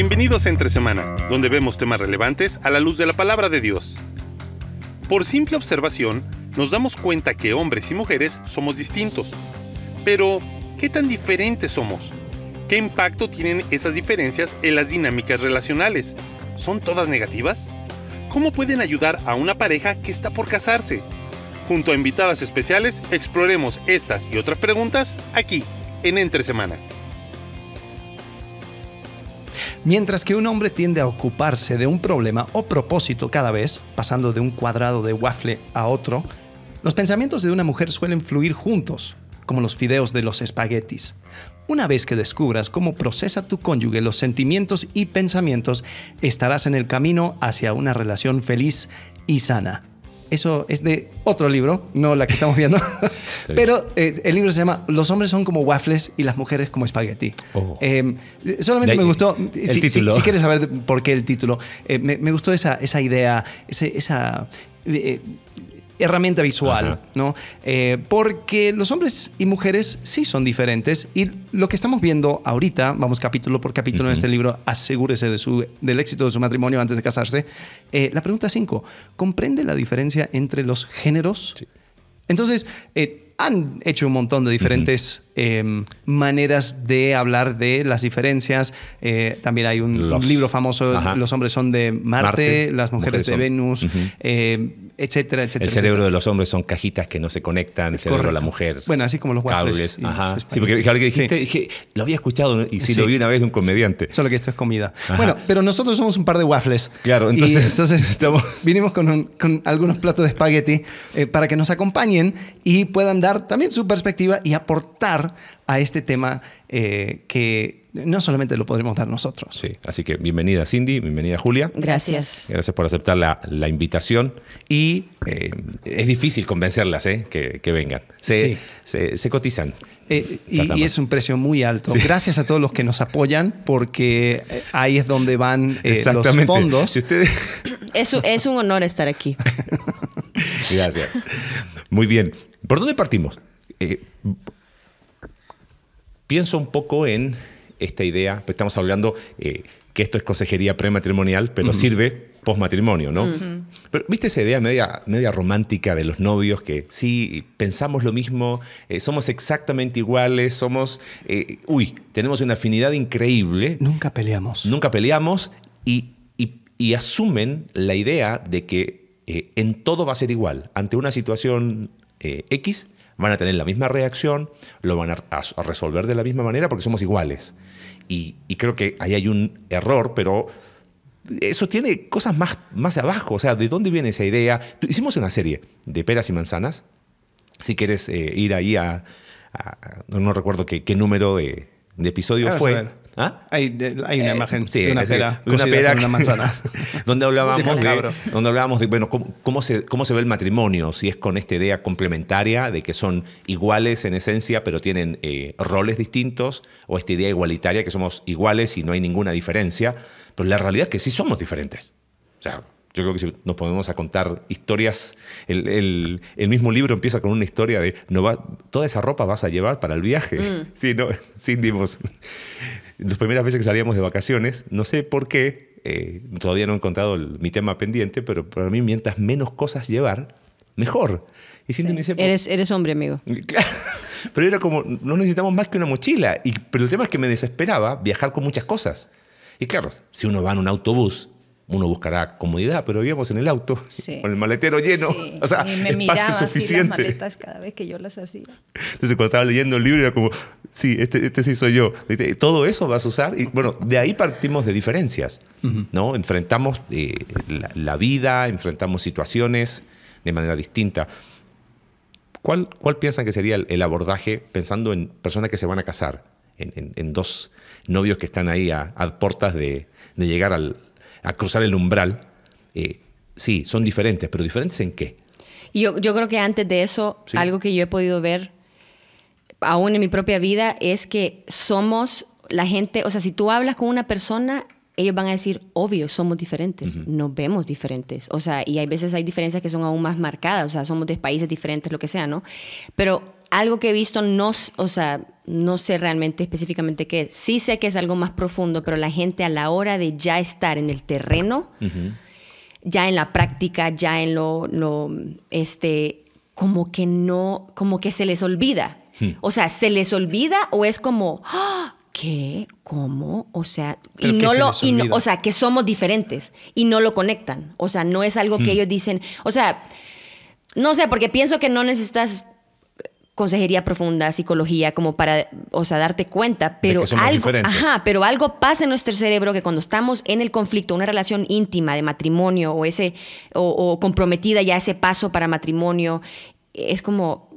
Bienvenidos a Entre Semana, donde vemos temas relevantes a la luz de la palabra de Dios. Por simple observación, nos damos cuenta que hombres y mujeres somos distintos. Pero, ¿qué tan diferentes somos? ¿Qué impacto tienen esas diferencias en las dinámicas relacionales? ¿Son todas negativas? ¿Cómo pueden ayudar a una pareja que está por casarse? Junto a invitadas especiales, exploremos estas y otras preguntas aquí, en Entre Semana. Mientras que un hombre tiende a ocuparse de un problema o propósito cada vez, pasando de un cuadrado de waffle a otro, los pensamientos de una mujer suelen fluir juntos, como los fideos de los espaguetis. Una vez que descubras cómo procesa tu cónyuge los sentimientos y pensamientos, estarás en el camino hacia una relación feliz y sana. Eso es de otro libro, no la que estamos viendo. Pero eh, el libro se llama Los hombres son como waffles y las mujeres como espagueti. Oh. Em, solamente me gustó, si, quieres saber por qué el título, eh, me, gustó esa, esa idea, esa eh, herramienta visual, ¿no? Eh, porque los hombres y mujeres sí son diferentes y lo que estamos viendo ahorita, vamos capítulo por capítulo en este libro, asegúrese de su, del éxito de su matrimonio antes de casarse. Eh, la pregunta 5, ¿comprende la diferencia entre los géneros? Entonces, eh, han hecho un montón de diferentes... Em, maneras de hablar de las diferencias. Eh, también hay un, libro famoso, Los hombres son de Marte, las mujeres, de Venus. Em, etcétera, etcétera. El cerebro de los hombres son cajitas que no se conectan, el cerebro de la mujer. Bueno, así como los cables. Sí, porque lo había escuchado y si lo vi una vez de un comediante. Solo que esto es comida. Bueno, pero nosotros somos un par de waffles. Claro, entonces, estamos... vinimos con, con, algunos platos de espagueti eh, para que nos acompañen y puedan dar también su perspectiva y aportar a este tema eh, que no solamente lo podremos dar nosotros. así que bienvenida Cindy, bienvenida Julia. Gracias. Gracias por aceptar la, invitación y eh, es difícil convencerlas eh, que, vengan. Se, cotizan. y, es un precio muy alto. Gracias a todos los que nos apoyan porque ahí es donde van los fondos. es, es un honor estar aquí. Gracias. Muy bien. ¿Por dónde partimos? pienso un poco en esta idea, pues estamos hablando eh, que esto es consejería prematrimonial, pero sirve postmatrimonio, ¿no? Pero viste esa idea media, media romántica de los novios que sí, pensamos lo mismo, eh, somos exactamente iguales, somos, eh, uy, tenemos una afinidad increíble. Nunca peleamos. Nunca peleamos y asumen la idea de que en todo va a ser igual. Ante una situación X, van a tener la misma reacción, lo van a, resolver de la misma manera porque somos iguales. Y, creo que ahí hay un error, pero eso tiene cosas más, más abajo. O sea, ¿de dónde viene esa idea? Hicimos una serie de peras y manzanas. Si quieres eh, ir ahí a, No recuerdo qué, número de, de episodio ah, fue. ¿Ah? Hay, una eh, imagen de una pera, de una, pera una manzana. donde, hablábamos de, donde hablábamos de, bueno, cómo, se, ve el matrimonio, si es con esta idea complementaria de que son iguales en esencia, pero tienen eh, roles distintos, o esta idea igualitaria que somos iguales y no hay ninguna diferencia. Pero la realidad es que sí somos diferentes. O sea, yo creo que si nos ponemos a contar historias, el, mismo libro empieza con una historia de no va, toda esa ropa vas a llevar para el viaje. Mm. Sí, no, sí, dimos las primeras veces que salíamos de vacaciones, no sé por qué, eh, todavía no he encontrado mi tema pendiente, pero para mí mientras menos cosas llevar, mejor. Y eres, eres hombre, amigo. pero era como, no necesitamos más que una mochila. Y, pero el tema es que me desesperaba viajar con muchas cosas. Y claro, si uno va en un autobús, uno buscará comodidad, pero íbamos en el auto, con el maletero lleno, o sea, espacio suficiente. Así las maletas cada vez que yo las hacía. Entonces cuando estaba leyendo el libro era como, Sí, este, este, sí soy yo. Este, todo eso vas a usar. Y bueno, de ahí partimos de diferencias, ¿no? Enfrentamos eh, la, vida, enfrentamos situaciones de manera distinta. ¿Cuál, cuál piensan que sería el, abordaje pensando en personas que se van a casar, en, dos novios que están ahí a, a puertas de, llegar al, a cruzar el umbral? Eh, sí, son diferentes, pero ¿diferentes en qué? Yo, yo creo que antes de eso, algo que yo he podido ver aún en mi propia vida, es que somos la gente, o sea, si tú hablas con una persona, ellos van a decir, obvio, somos diferentes, nos vemos diferentes. O sea, y hay veces hay diferencias que son aún más marcadas, o sea, somos de países diferentes, lo que sea, ¿no? Pero algo que he visto, no, o sea, no sé realmente específicamente qué es. Sí sé que es algo más profundo, pero la gente a la hora de ya estar en el terreno, ya en la práctica, ya en lo, lo, este, como que no, como que se les olvida Hmm. O sea, ¿se les olvida o es como, ah, ¿qué? ¿Cómo? O sea, y no lo, y o sea, que somos diferentes y no lo conectan. O sea, no es algo que hmm. ellos dicen, o sea, no sé, porque pienso que no necesitas consejería profunda, psicología, como para, o sea, darte cuenta, pero algo, ajá, pero algo pasa en nuestro cerebro que cuando estamos en el conflicto, una relación íntima de matrimonio o ese, o, o comprometida ya ese paso para matrimonio, es como,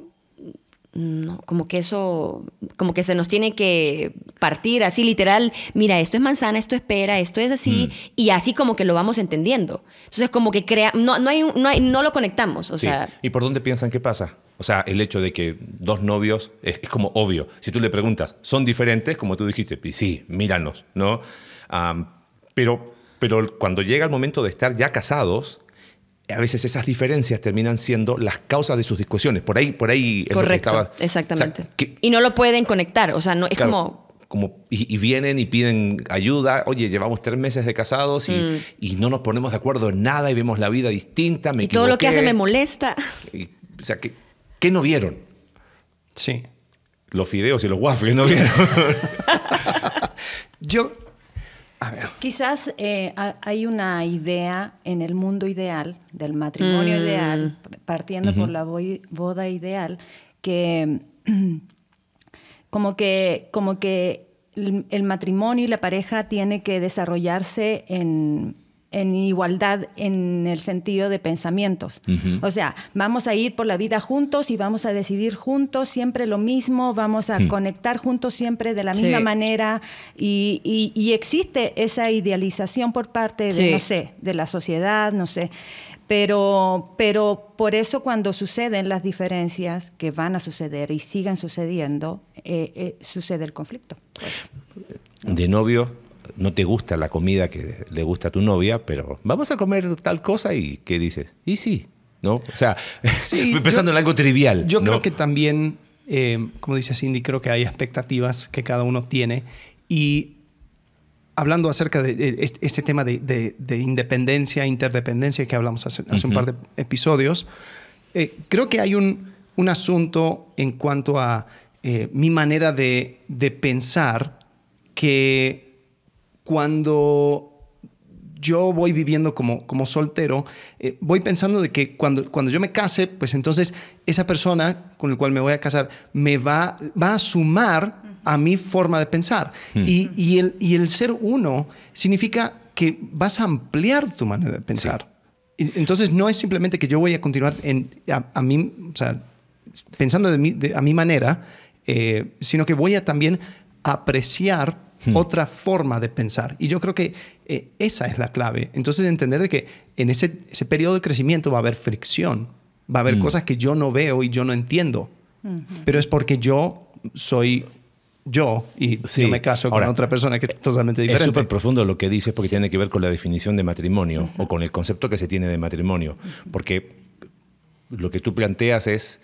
no, como que eso, como que se nos tiene que partir así literal, mira, esto es manzana, esto es pera, esto es así, mm. y así como que lo vamos entendiendo. Entonces como que crea, no, hay, no, lo conectamos, o sea... ¿Y por dónde piensan que pasa? O sea, el hecho de que dos novios es, como obvio. Si tú le preguntas, ¿son diferentes? Como tú dijiste, sí, míranos, ¿no? pero, pero cuando llega el momento de estar ya casados, a veces esas diferencias terminan siendo las causas de sus discusiones. Por ahí, por ahí. Correcto, estaba, exactamente. y no lo pueden conectar, o sea, no es como... Como, y, vienen y piden ayuda, oye, llevamos tres meses de casados mm. y, no nos ponemos de acuerdo en nada y vemos la vida distinta. y todo lo que hace me molesta. o sea, ¿qué, ¿qué no vieron? Sí. Los fideos y los waffles no vieron. Yo Quizás eh, hay una idea en el mundo ideal, del matrimonio mm. ideal, partiendo por la boda ideal, que como que, como que el, matrimonio y la pareja tiene que desarrollarse en, en igualdad en el sentido de pensamientos. O sea, vamos a ir por la vida juntos y vamos a decidir juntos siempre lo mismo, vamos a hmm. conectar juntos siempre de la misma manera y, y, existe esa idealización por parte de, no sé, de la sociedad, no sé. Pero, pero por eso cuando suceden las diferencias que van a suceder y sigan sucediendo, eh, eh, sucede el conflicto. Pues. De novio, no te gusta la comida que le gusta a tu novia, pero vamos a comer tal cosa y ¿qué dices? Y sí, ¿no? O sea, sí, pensando en algo trivial. Yo creo que también, eh, como dice Cindy, creo que hay expectativas que cada uno tiene y hablando acerca de este, este, tema de, independencia, interdependencia que hablamos hace, un par de episodios, eh, creo que hay un, asunto en cuanto a eh, mi manera de, de, pensar que cuando yo voy viviendo como, como soltero, eh, voy pensando de que cuando, cuando yo me case, pues entonces esa persona con la cual me voy a casar me va, va a sumar a mi forma de pensar. Hmm. Y, el, y el ser uno significa que vas a ampliar tu manera de pensar. Entonces no es simplemente que yo voy a continuar en, mí, pensando de mi, de, a mi manera, eh, sino que voy a también apreciar Hmm. otra forma de pensar. Y yo creo que eh, esa es la clave. Entonces entender de que en ese, ese periodo de crecimiento va a haber fricción, va a haber hmm. cosas que yo no veo y yo no entiendo, pero es porque yo soy yo y yo me caso con otra persona que es totalmente diferente. Es súper profundo lo que dices porque tiene que ver con la definición de matrimonio o con el concepto que se tiene de matrimonio. Porque lo que tú planteas es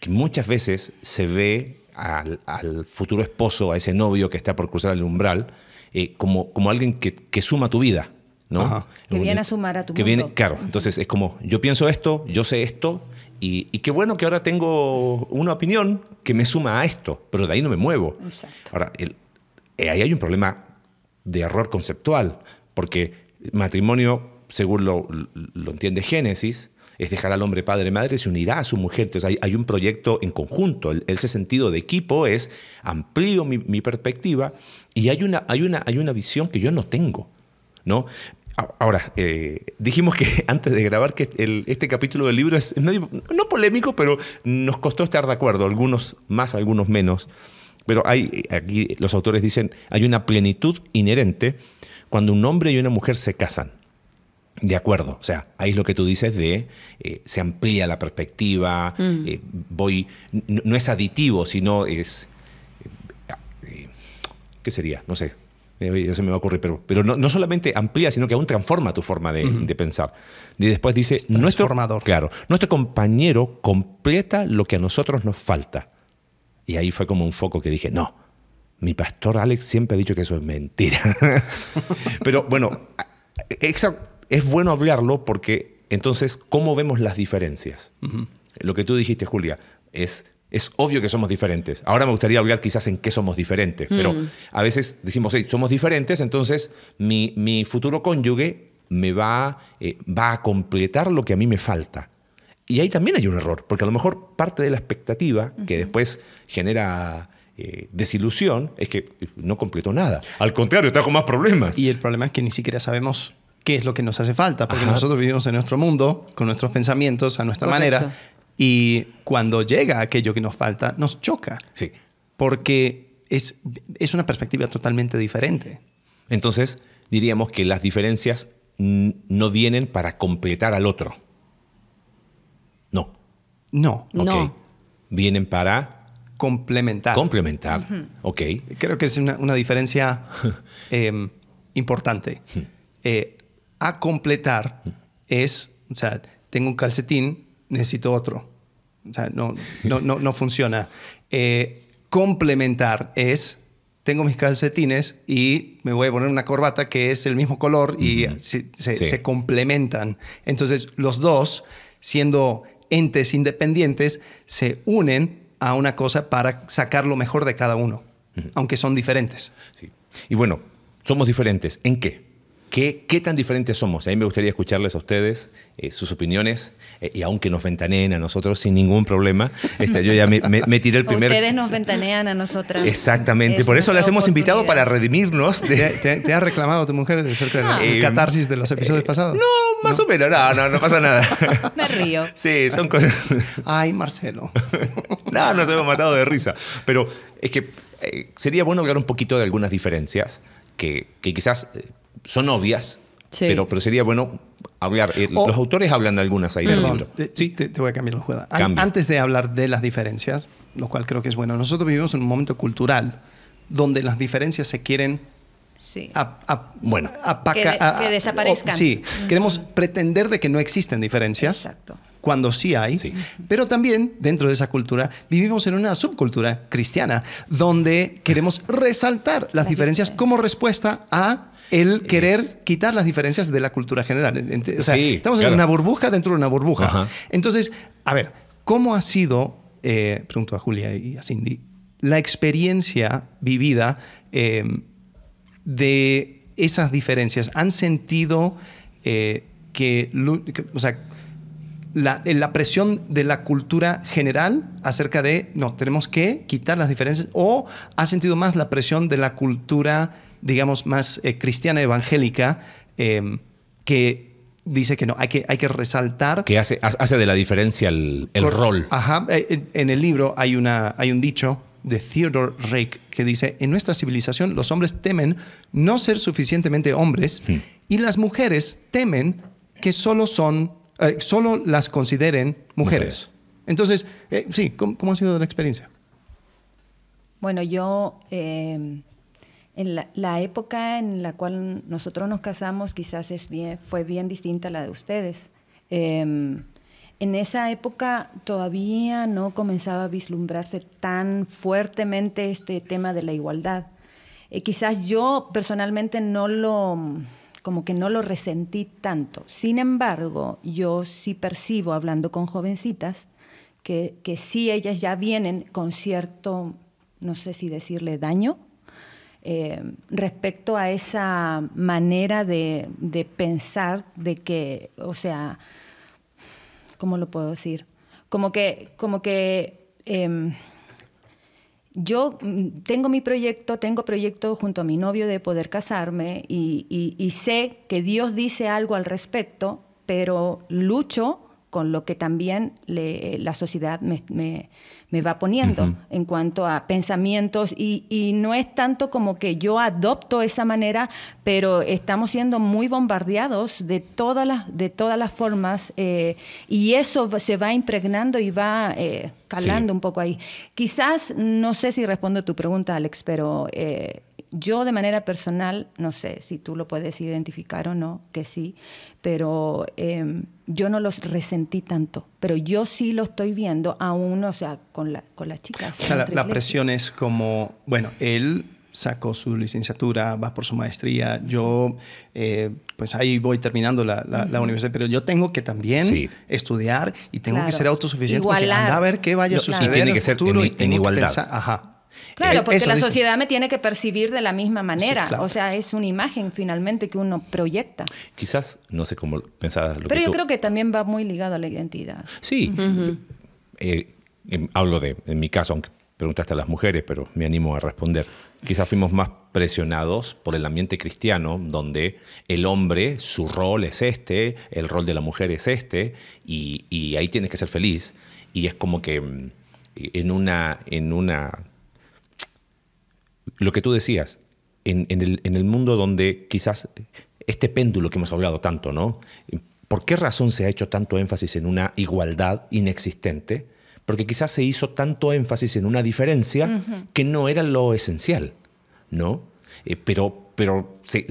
que muchas veces se ve al, futuro esposo, a ese novio que está por cruzar el umbral, eh, como, como alguien que, suma tu vida. ¿no? Que viene a sumar a tu que Viene, claro, entonces es como, yo pienso esto, yo sé esto, y, qué bueno que ahora tengo una opinión que me suma a esto, pero de ahí no me muevo. Ahora, eh, ahí hay un problema de error conceptual, porque matrimonio, según lo, lo entiende Génesis, es dejar al hombre padre madre, se unirá a su mujer. Entonces hay, un proyecto en conjunto. ese sentido de equipo es amplío mi, perspectiva y hay una, hay, una, hay una visión que yo no tengo. ¿no? Ahora, eh, dijimos que antes de grabar que este capítulo del libro es no polémico, pero nos costó estar de acuerdo, algunos más, algunos menos. Pero hay, aquí los autores dicen, hay una plenitud inherente cuando un hombre y una mujer se casan. De acuerdo, o sea, ahí es lo que tú dices de eh, se amplía la perspectiva, mm. eh, voy, no, es aditivo, sino es, eh, ¿qué sería? No sé, ya se me va a ocurrir, pero, pero no, solamente amplía, sino que aún transforma tu forma de, pensar. Y después dice, Transformador. Nuestro, claro, nuestro compañero completa lo que a nosotros nos falta. Y ahí fue como un foco que dije, no, mi pastor Alex siempre ha dicho que eso es mentira. pero bueno, exacto es bueno hablarlo porque entonces, ¿cómo vemos las diferencias? Lo que tú dijiste, Julia, es, es obvio que somos diferentes. Ahora me gustaría hablar quizás en qué somos diferentes, pero mm. a veces decimos, sí somos diferentes, entonces mi, futuro cónyuge me va, eh, va a completar lo que a mí me falta. Y ahí también hay un error, porque a lo mejor parte de la expectativa que después genera eh, desilusión es que no completó nada. Al contrario, trajo más problemas. Y el problema es que ni siquiera sabemos qué es lo que nos hace falta, porque nosotros vivimos en nuestro mundo, con nuestros pensamientos, a nuestra manera, y cuando llega aquello que nos falta, nos choca. Sí. Porque es, es una perspectiva totalmente diferente. Entonces, diríamos que las diferencias no vienen para completar al otro. No. No. no. Vienen para complementar. Complementar, ok. Creo que es una, diferencia em, importante. Hmm. Eh, a completar es, o sea, tengo un calcetín, necesito otro. O sea, no, no, funciona. Eh, complementar es, tengo mis calcetines y me voy a poner una corbata que es el mismo color y se, complementan. Entonces, los dos, siendo entes independientes, se unen a una cosa para sacar lo mejor de cada uno, aunque son diferentes. Sí. Y bueno, somos diferentes. ¿En qué? ¿Qué, tan diferentes somos? A mí me gustaría escucharles a ustedes eh, sus opiniones, eh, y aunque nos ventaneen a nosotros sin ningún problema, este, yo ya me, tiré el primer... Ustedes nos ventanean a nosotras. Exactamente, por eso las hemos invitado para redimirnos. ¿Te, has ha reclamado tu mujer acerca de eh, catarsis de los episodios pasados? No, más o menos, no, no, no pasa nada. me río. Sí, son cosas... Ay, Marcelo. no, nos hemos matado de risa, pero es que sería bueno hablar un poquito de algunas diferencias que, que quizás son obvias, pero, pero sería bueno hablar. Eh, los autores hablan de algunas ahí Sí, te, voy a cambiar la juega. Antes de hablar de las diferencias, lo cual creo que es bueno, nosotros vivimos en un momento cultural donde las diferencias se quieren Sí. bueno, que, desaparezcan. sí, queremos pretender de que no existen diferencias. Exacto. Cuando sí hay, sí. pero también dentro de esa cultura vivimos en una subcultura cristiana donde queremos resaltar las, diferencias como respuesta a el querer quitar las diferencias de la cultura general. estamos en una burbuja dentro de una burbuja. Entonces, a ver, ¿cómo ha sido, eh, pregunto a Julia y a Cindy, la experiencia vivida em, de esas diferencias? ¿Han sentido eh, que, o sea, la, eh, la, presión de la cultura general acerca de, no, tenemos que quitar las diferencias, o ha sentido más la presión de la cultura digamos, más eh, cristiana evangélica, eh, que dice que no, hay que, hay que resaltar. Que hace, de la diferencia el, rol. Ajá, eh, en el libro hay, una, hay un dicho de Theodore Rake que dice, en nuestra civilización los hombres temen no ser suficientemente hombres hmm. y las mujeres temen que solo son, solo las consideren mujeres. Entonces, sí, ¿cómo, ha sido la experiencia? Bueno, yo en la, época en la cual nosotros nos casamos quizás es bien, fue bien distinta a la de ustedes. Em, en esa época todavía no comenzaba a vislumbrarse tan fuertemente este tema de la igualdad. Eh, quizás yo personalmente no lo como que no lo resentí tanto. Sin embargo, yo sí percibo hablando con jovencitas que, que sí ellas ya vienen con cierto, no sé si decirle daño, eh, respecto a esa manera de, pensar de que, o sea, ¿cómo lo puedo decir? Como que, como que em, yo mm, tengo mi proyecto, tengo proyecto junto a mi novio de poder casarme y, sé que Dios dice algo al respecto, pero lucho con lo que también la sociedad me, me va poniendo en cuanto a pensamientos y, no es tanto como que yo adopto esa manera, pero estamos siendo muy bombardeados de todas las, de todas las formas eh, y eso se va impregnando y va eh, calando un poco ahí. Quizás, no sé si respondo a tu pregunta, Alex, pero... Eh, yo de manera personal, no sé si tú lo puedes identificar o no, que sí, pero em, yo no los resentí tanto, pero yo sí lo estoy viendo aún, o sea, con, con las chicas. O sea, la, presión es como, bueno, él sacó su licenciatura, va por su maestría, yo eh, pues ahí voy terminando la, universidad, pero yo tengo que también estudiar y tengo que ser autosuficiente porque anda a ver qué vaya a suceder. Y tiene que ser tú en igualdad. Ajá. Claro, eh, porque la sociedad me tiene que percibir de la misma manera. O sea, es una imagen finalmente que uno proyecta. Quizás, no sé cómo pensabas lo Pero yo creo que también va muy ligado a la identidad. Sí. Eh, em, hablo de, en mi caso, aunque preguntaste a las mujeres, pero me animo a responder. Quizás fuimos más presionados por el ambiente cristiano, donde el hombre, su rol es este, el rol de la mujer es este, y, ahí tienes que ser feliz. Y es como que em, en una, en una lo que tú decías, en, el, mundo donde quizás este péndulo que hemos hablado tanto, ¿no? ¿Por qué razón se ha hecho tanto énfasis en una igualdad inexistente? Porque quizás se hizo tanto énfasis en una diferencia que no era lo esencial, ¿no? Eh, pero pero se,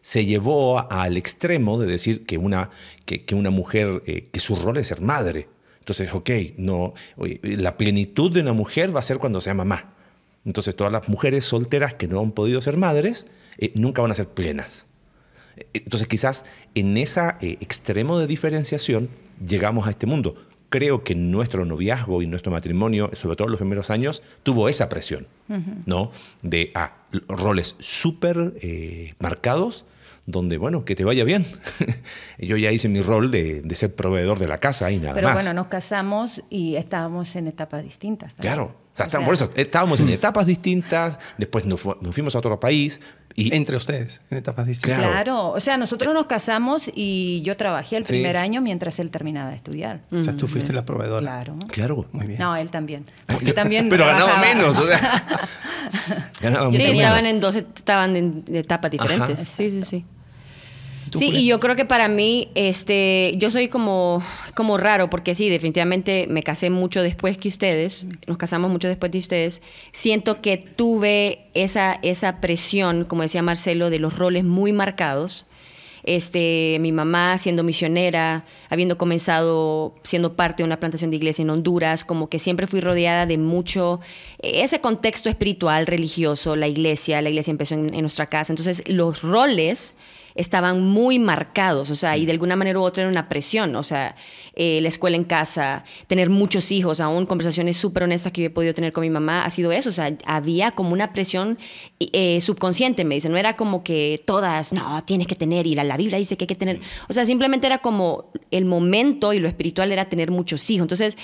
se, llevó al extremo de decir que una, que, una mujer, eh, que su rol es ser madre. Entonces, ok, no, la plenitud de una mujer va a ser cuando sea mamá. Entonces todas las mujeres solteras que no han podido ser madres eh, nunca van a ser plenas. Eh, entonces quizás en ese eh, extremo de diferenciación llegamos a este mundo. Creo que nuestro noviazgo y nuestro matrimonio, sobre todo en los primeros años, tuvo esa presión, ¿no? De ah, roles súper marcados, donde, bueno, que te vaya bien. Yo ya hice mi rol de, ser proveedor de la casa y nada más. Pero bueno, nos casamos y estábamos en etapas distintas. ¿también? Claro, sea, por eso eh, estábamos en etapas distintas, después nos, fuimos a otro país. Y... Entre ustedes, en etapas distintas. Claro. o sea, nosotros eh. nos casamos y yo trabajé el primer año mientras él terminaba de estudiar. O sea, tú mm, fuiste la proveedora. Claro. Claro. Muy bien. No, él también. también Pero ganaba menos, o sea. sí, estaban en dos etapas diferentes. Sí, sí, sí. Sí, y yo creo que para mí, este, yo soy como, como raro, porque sí, definitivamente me casé mucho después que ustedes, nos casamos mucho después de ustedes. Siento que tuve esa, esa presión, como decía Marcelo, de los roles muy marcados. Este, mi mamá siendo misionera, habiendo comenzado siendo parte de una plantación de iglesia en Honduras, como que siempre fui rodeada de mucho eh, ese contexto espiritual, religioso, la iglesia, la iglesia empezó en nuestra casa. Entonces, los roles estaban muy marcados, o sea, y mm. de alguna manera u otra era una presión, o sea, eh, la escuela en casa, tener muchos hijos, aún conversaciones súper honestas que yo he podido tener con mi mamá, ha sido eso, o sea, había como una presión eh, subconsciente, me dice, no era como que todas, no, tienes que tener, y la, la Biblia dice que hay que tener, mm. o sea, simplemente era como el momento y lo espiritual era tener muchos hijos, entonces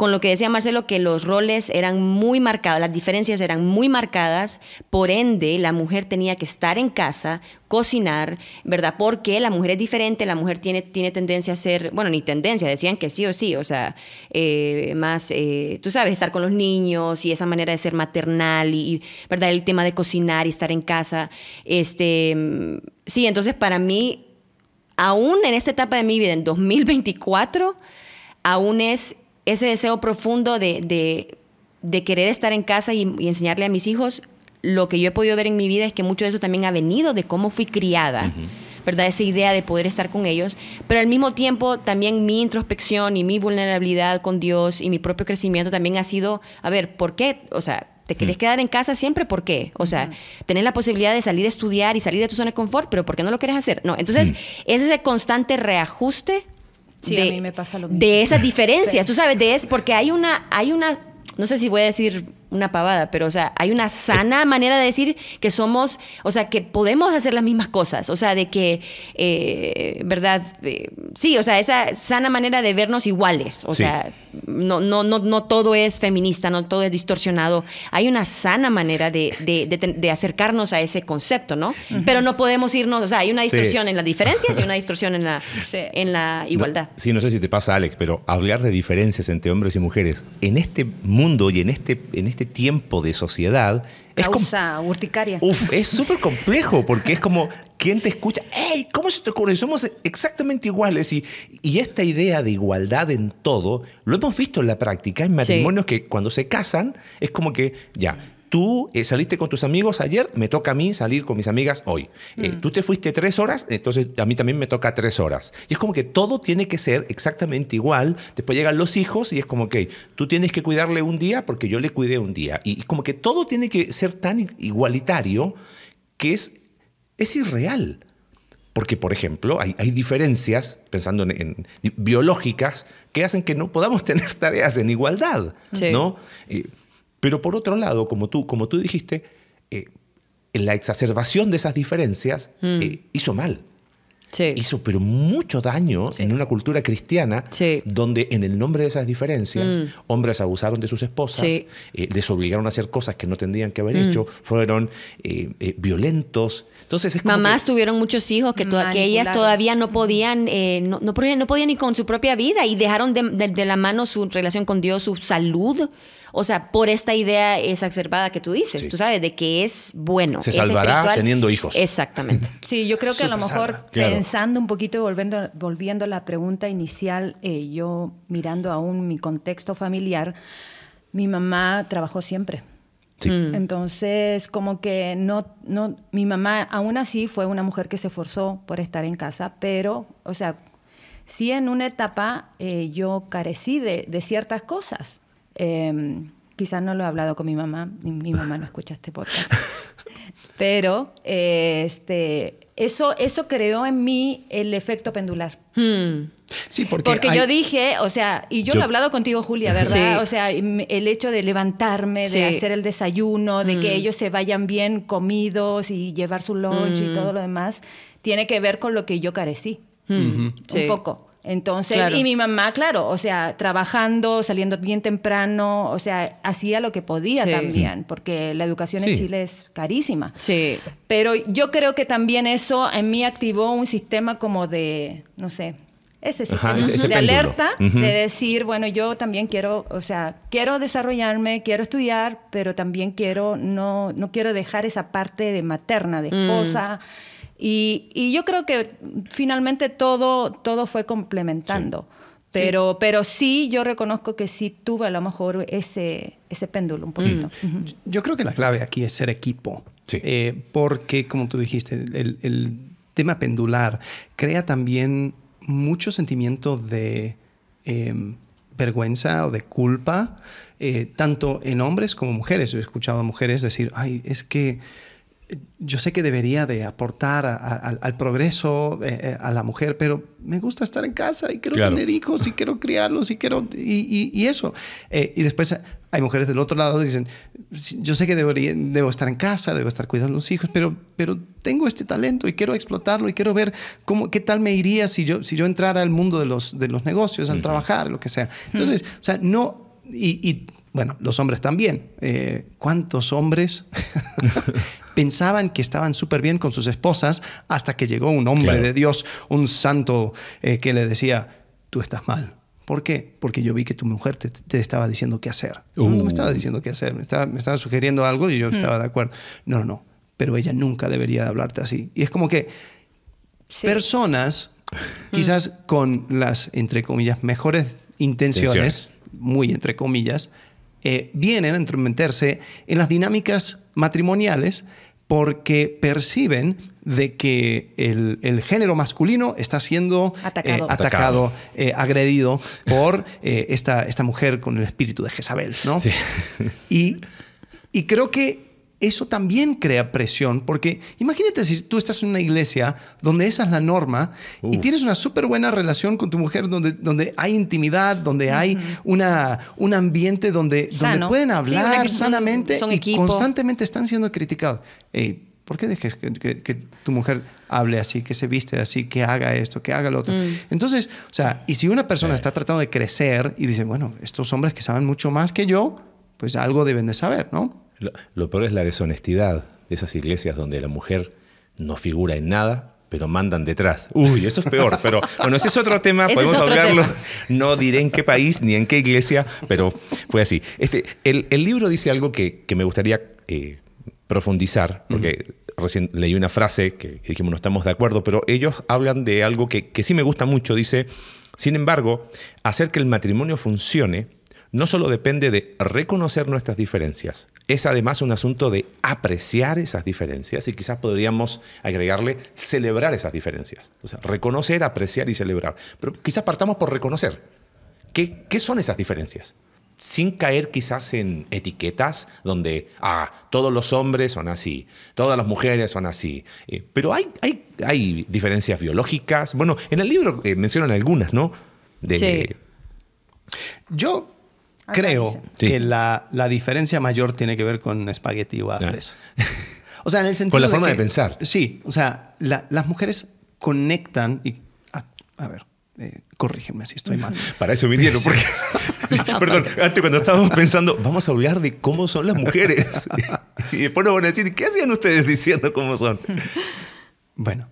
con lo que decía Marcelo, que los roles eran muy marcados, las diferencias eran muy marcadas, por ende la mujer tenía que estar en casa, cocinar, ¿verdad? Porque la mujer es diferente, la mujer tiene, tiene tendencia a ser, bueno, ni tendencia, decían que sí o sí, o sea, eh, más, eh, tú sabes, estar con los niños y esa manera de ser maternal y, ¿verdad? El tema de cocinar y estar en casa. Este, sí, entonces para mí, aún en esta etapa de mi vida, en 2024, aún es ese deseo profundo de, querer estar en casa y, enseñarle a mis hijos, lo que yo he podido ver en mi vida es que mucho de eso también ha venido de cómo fui criada. ¿verdad? Esa idea de poder estar con ellos, pero al mismo tiempo también mi introspección y mi vulnerabilidad con Dios y mi propio crecimiento también ha sido, a ver, ¿por qué? O sea, ¿te querés quedar en casa siempre? ¿Por qué? O sea, tener la posibilidad de salir a estudiar y salir de tu zona de confort, pero ¿por qué no lo quieres hacer? No, entonces es ese constante reajuste de, me de esas diferencias, tú sabes, de es porque hay una, hay una, no sé si voy a decir una pavada, pero o sea, hay una sana manera de decir que somos, o sea, que podemos hacer las mismas cosas, o sea, de que, eh, ¿verdad? Eh, sí, o sea, esa sana manera de vernos iguales, o sea, no, no, no, no todo es feminista, no todo es distorsionado, hay una sana manera de, acercarnos a ese concepto, ¿no? Pero no podemos irnos, o sea, hay una distorsión en las diferencias y una distorsión en la, en la igualdad. sí, no sé si te pasa, Alex, pero hablar de diferencias entre hombres y mujeres, en este mundo y en este, en este este tiempo de sociedad... Causa es urticaria. es súper complejo porque es como, quien te escucha? ¡Ey! ¿Cómo se te ocurre? Somos exactamente iguales. Y, y esta idea de igualdad en todo, lo hemos visto en la práctica, en matrimonios que cuando se casan, es como que, ya, tú eh, saliste con tus amigos ayer, me toca a mí salir con mis amigas hoy. Eh, mm. tú te fuiste tres horas, entonces a mí también me toca tres horas. Y es como que todo tiene que ser exactamente igual. Después llegan los hijos y es como que tú tienes que cuidarle un día porque yo le cuidé un día. Y, como que todo tiene que ser tan igualitario que es, es irreal. Porque, por ejemplo, hay, hay diferencias, pensando en, biológicas, que hacen que no podamos tener tareas en igualdad, ¿no? Pero por otro lado, como tú, como tú dijiste, eh, la exacerbación de esas diferencias mm. eh, hizo mal. Hizo pero mucho daño en una cultura cristiana donde en el nombre de esas diferencias mm. hombres abusaron de sus esposas, eh, les obligaron a hacer cosas que no tendrían que haber mm. hecho, fueron violentos. Entonces es Mamás tuvieron muchos hijos que, ellas todavía no podían, no, no, no podían ni con su propia vida y dejaron de la mano su relación con Dios, su salud o sea, por esta idea exacerbada que tú dices, tú sabes, de que es bueno. Se salvará teniendo hijos. Exactamente. Sí, yo creo que a lo mejor pensando un poquito y volviendo, volviendo a la pregunta inicial, eh, yo mirando aún mi contexto familiar, mi mamá trabajó siempre. Sí. Mm. Entonces, como que no, no, mi mamá aún así fue una mujer que se esforzó por estar en casa, pero, o sea, sí en una etapa eh, yo carecí de, de, ciertas cosas. Em, quizás no lo he hablado con mi mamá, mi mamá no escucha este podcast. Pero eh, este, eso, eso creó en mí el efecto pendular. Hmm. Sí, porque, yo dije, o sea, y yo, lo he hablado contigo, Julia, ¿verdad? O sea, el hecho de levantarme, de hacer el desayuno, de que hmm. ellos se vayan bien comidos y llevar su lunch y hmm. todo lo demás, tiene que ver con lo que yo carecí. Un poco. Entonces, y mi mamá, claro, o sea, trabajando, saliendo bien temprano, o sea, hacía lo que podía también, porque la educación en Chile es carísima. Sí. Pero yo creo que también eso en mí activó un sistema como de, no sé, ese sistema de alerta, de decir, bueno, yo también quiero, o sea, quiero desarrollarme, quiero estudiar, pero también quiero, no, no quiero dejar esa parte de materna, de mm. esposa. Y, yo creo que finalmente todo, todo fue complementando. Pero sí. pero sí, yo reconozco que sí tuve a lo mejor ese, ese péndulo un poquito. Mm. Yo creo que la clave aquí es ser equipo. Eh, porque, como tú dijiste, el, el, tema pendular crea también mucho sentimiento de em, vergüenza o de culpa, eh, tanto en hombres como mujeres. he escuchado a mujeres decir, ay, es que yo sé que debería de aportar al progreso eh, eh, a la mujer, pero me gusta estar en casa y quiero tener hijos y quiero criarlos y quiero... Y, eso. Eh, y después hay mujeres del otro lado que dicen, yo sé que debería, debo estar en casa, debo estar cuidando a los hijos, pero, pero tengo este talento y quiero explotarlo y quiero ver cómo, qué tal me iría si yo, si yo entrara al mundo de los, de los negocios, al trabajar, lo que sea. Entonces, o sea, no... y, y bueno, los hombres también. Eh, ¿Cuántos hombres pensaban que estaban súper bien con sus esposas hasta que llegó un hombre de Dios, un santo, eh, que le decía, tú estás mal? ¿Por qué? Porque yo vi que tu mujer te, estaba diciendo qué hacer. No, me uh. estaba diciendo qué hacer, me estaba, sugiriendo algo y yo hmm. estaba de acuerdo. No, no, no, pero ella nunca debería hablarte así. Y es como que personas, hmm. quizás con las, entre comillas, mejores intenciones muy entre comillas, eh, vienen a entrometerse en las dinámicas matrimoniales porque perciben de que el, género masculino está siendo eh, atacado, eh, agredido por esta, esta mujer con el espíritu de Jezabel. Y, y creo que eso también crea presión, porque imagínate si tú estás en una iglesia donde esa es la norma y tienes una súper buena relación con tu mujer, donde, donde hay intimidad, donde hay una, un ambiente donde, donde pueden hablar sanamente y constantemente están siendo criticados. ¿Por qué dejes que, tu mujer hable así, que se viste así, que haga esto, que haga lo otro? Mm. Entonces, o sea, y si una persona está tratando de crecer y dice, bueno, estos hombres que saben mucho más que yo, pues algo deben de saber, ¿no? Lo, peor es la deshonestidad de esas iglesias donde la mujer no figura en nada, pero mandan detrás. Uy, eso es peor, pero bueno, ese es otro tema, podemos hablarlo. No diré en qué país ni en qué iglesia, pero fue así. Este, el, libro dice algo que, me gustaría eh, profundizar, porque recién leí una frase que, dijimos no estamos de acuerdo, pero ellos hablan de algo que, sí me gusta mucho. Dice, sin embargo, hacer que el matrimonio funcione no solo depende de reconocer nuestras diferencias, es además un asunto de apreciar esas diferencias y quizás podríamos agregarle celebrar esas diferencias. O sea, reconocer, apreciar y celebrar. Pero quizás partamos por reconocer qué, qué son esas diferencias sin caer quizás en etiquetas donde, ah, todos los hombres son así, todas las mujeres son así. Eh, pero hay, hay, hay, diferencias biológicas. Bueno, en el libro eh, mencionan algunas, ¿no? sí. Yo Creo que la, diferencia mayor tiene que ver con espagueti o waffles. o sea, en el sentido. Con la forma de, pensar. Sí, o sea, las mujeres conectan y. Ah, a, ver, eh, corrígeme si estoy mal. Para eso vinieron, porque. Perdón, antes cuando estábamos pensando, vamos a hablar de cómo son las mujeres. y después nos van a decir, ¿qué hacían ustedes diciendo cómo son? Bueno,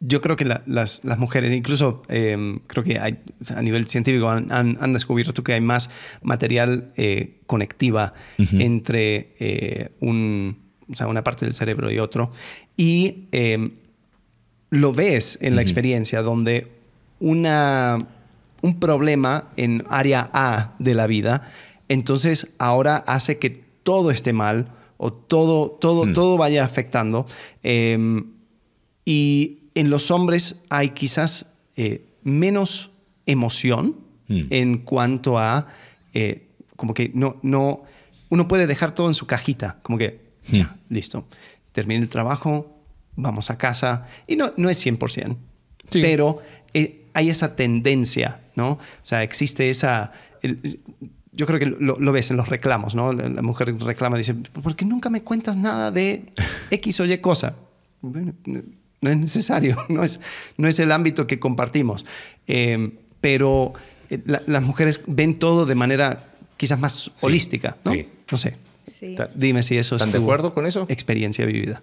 yo creo que las, mujeres, incluso em, creo que hay, a nivel científico han, descubierto que hay más material eh, conectiva entre eh, un, una parte del cerebro y otro. Y em, lo ves en la experiencia donde una, un problema en área A de la vida, entonces ahora hace que todo esté mal o todo, todo, mm. todo vaya afectando. Em, y en los hombres hay quizás eh, menos emoción mm. en cuanto a, eh, como que no, no, uno puede dejar todo en su cajita, como que, mm. ya, listo, terminé el trabajo, vamos a casa, y no, no es 100%, pero eh, hay esa tendencia, ¿no? O sea, existe esa... yo creo que lo, ves en los reclamos, ¿no? La, mujer reclama, dice, ¿por qué nunca me cuentas nada de X o Y cosa? no es necesario, no es, no es el ámbito que compartimos. Em, pero eh, las mujeres ven todo de manera quizás más holística, ¿no? No sé. Dime si eso es. de acuerdo con eso? Experiencia vivida.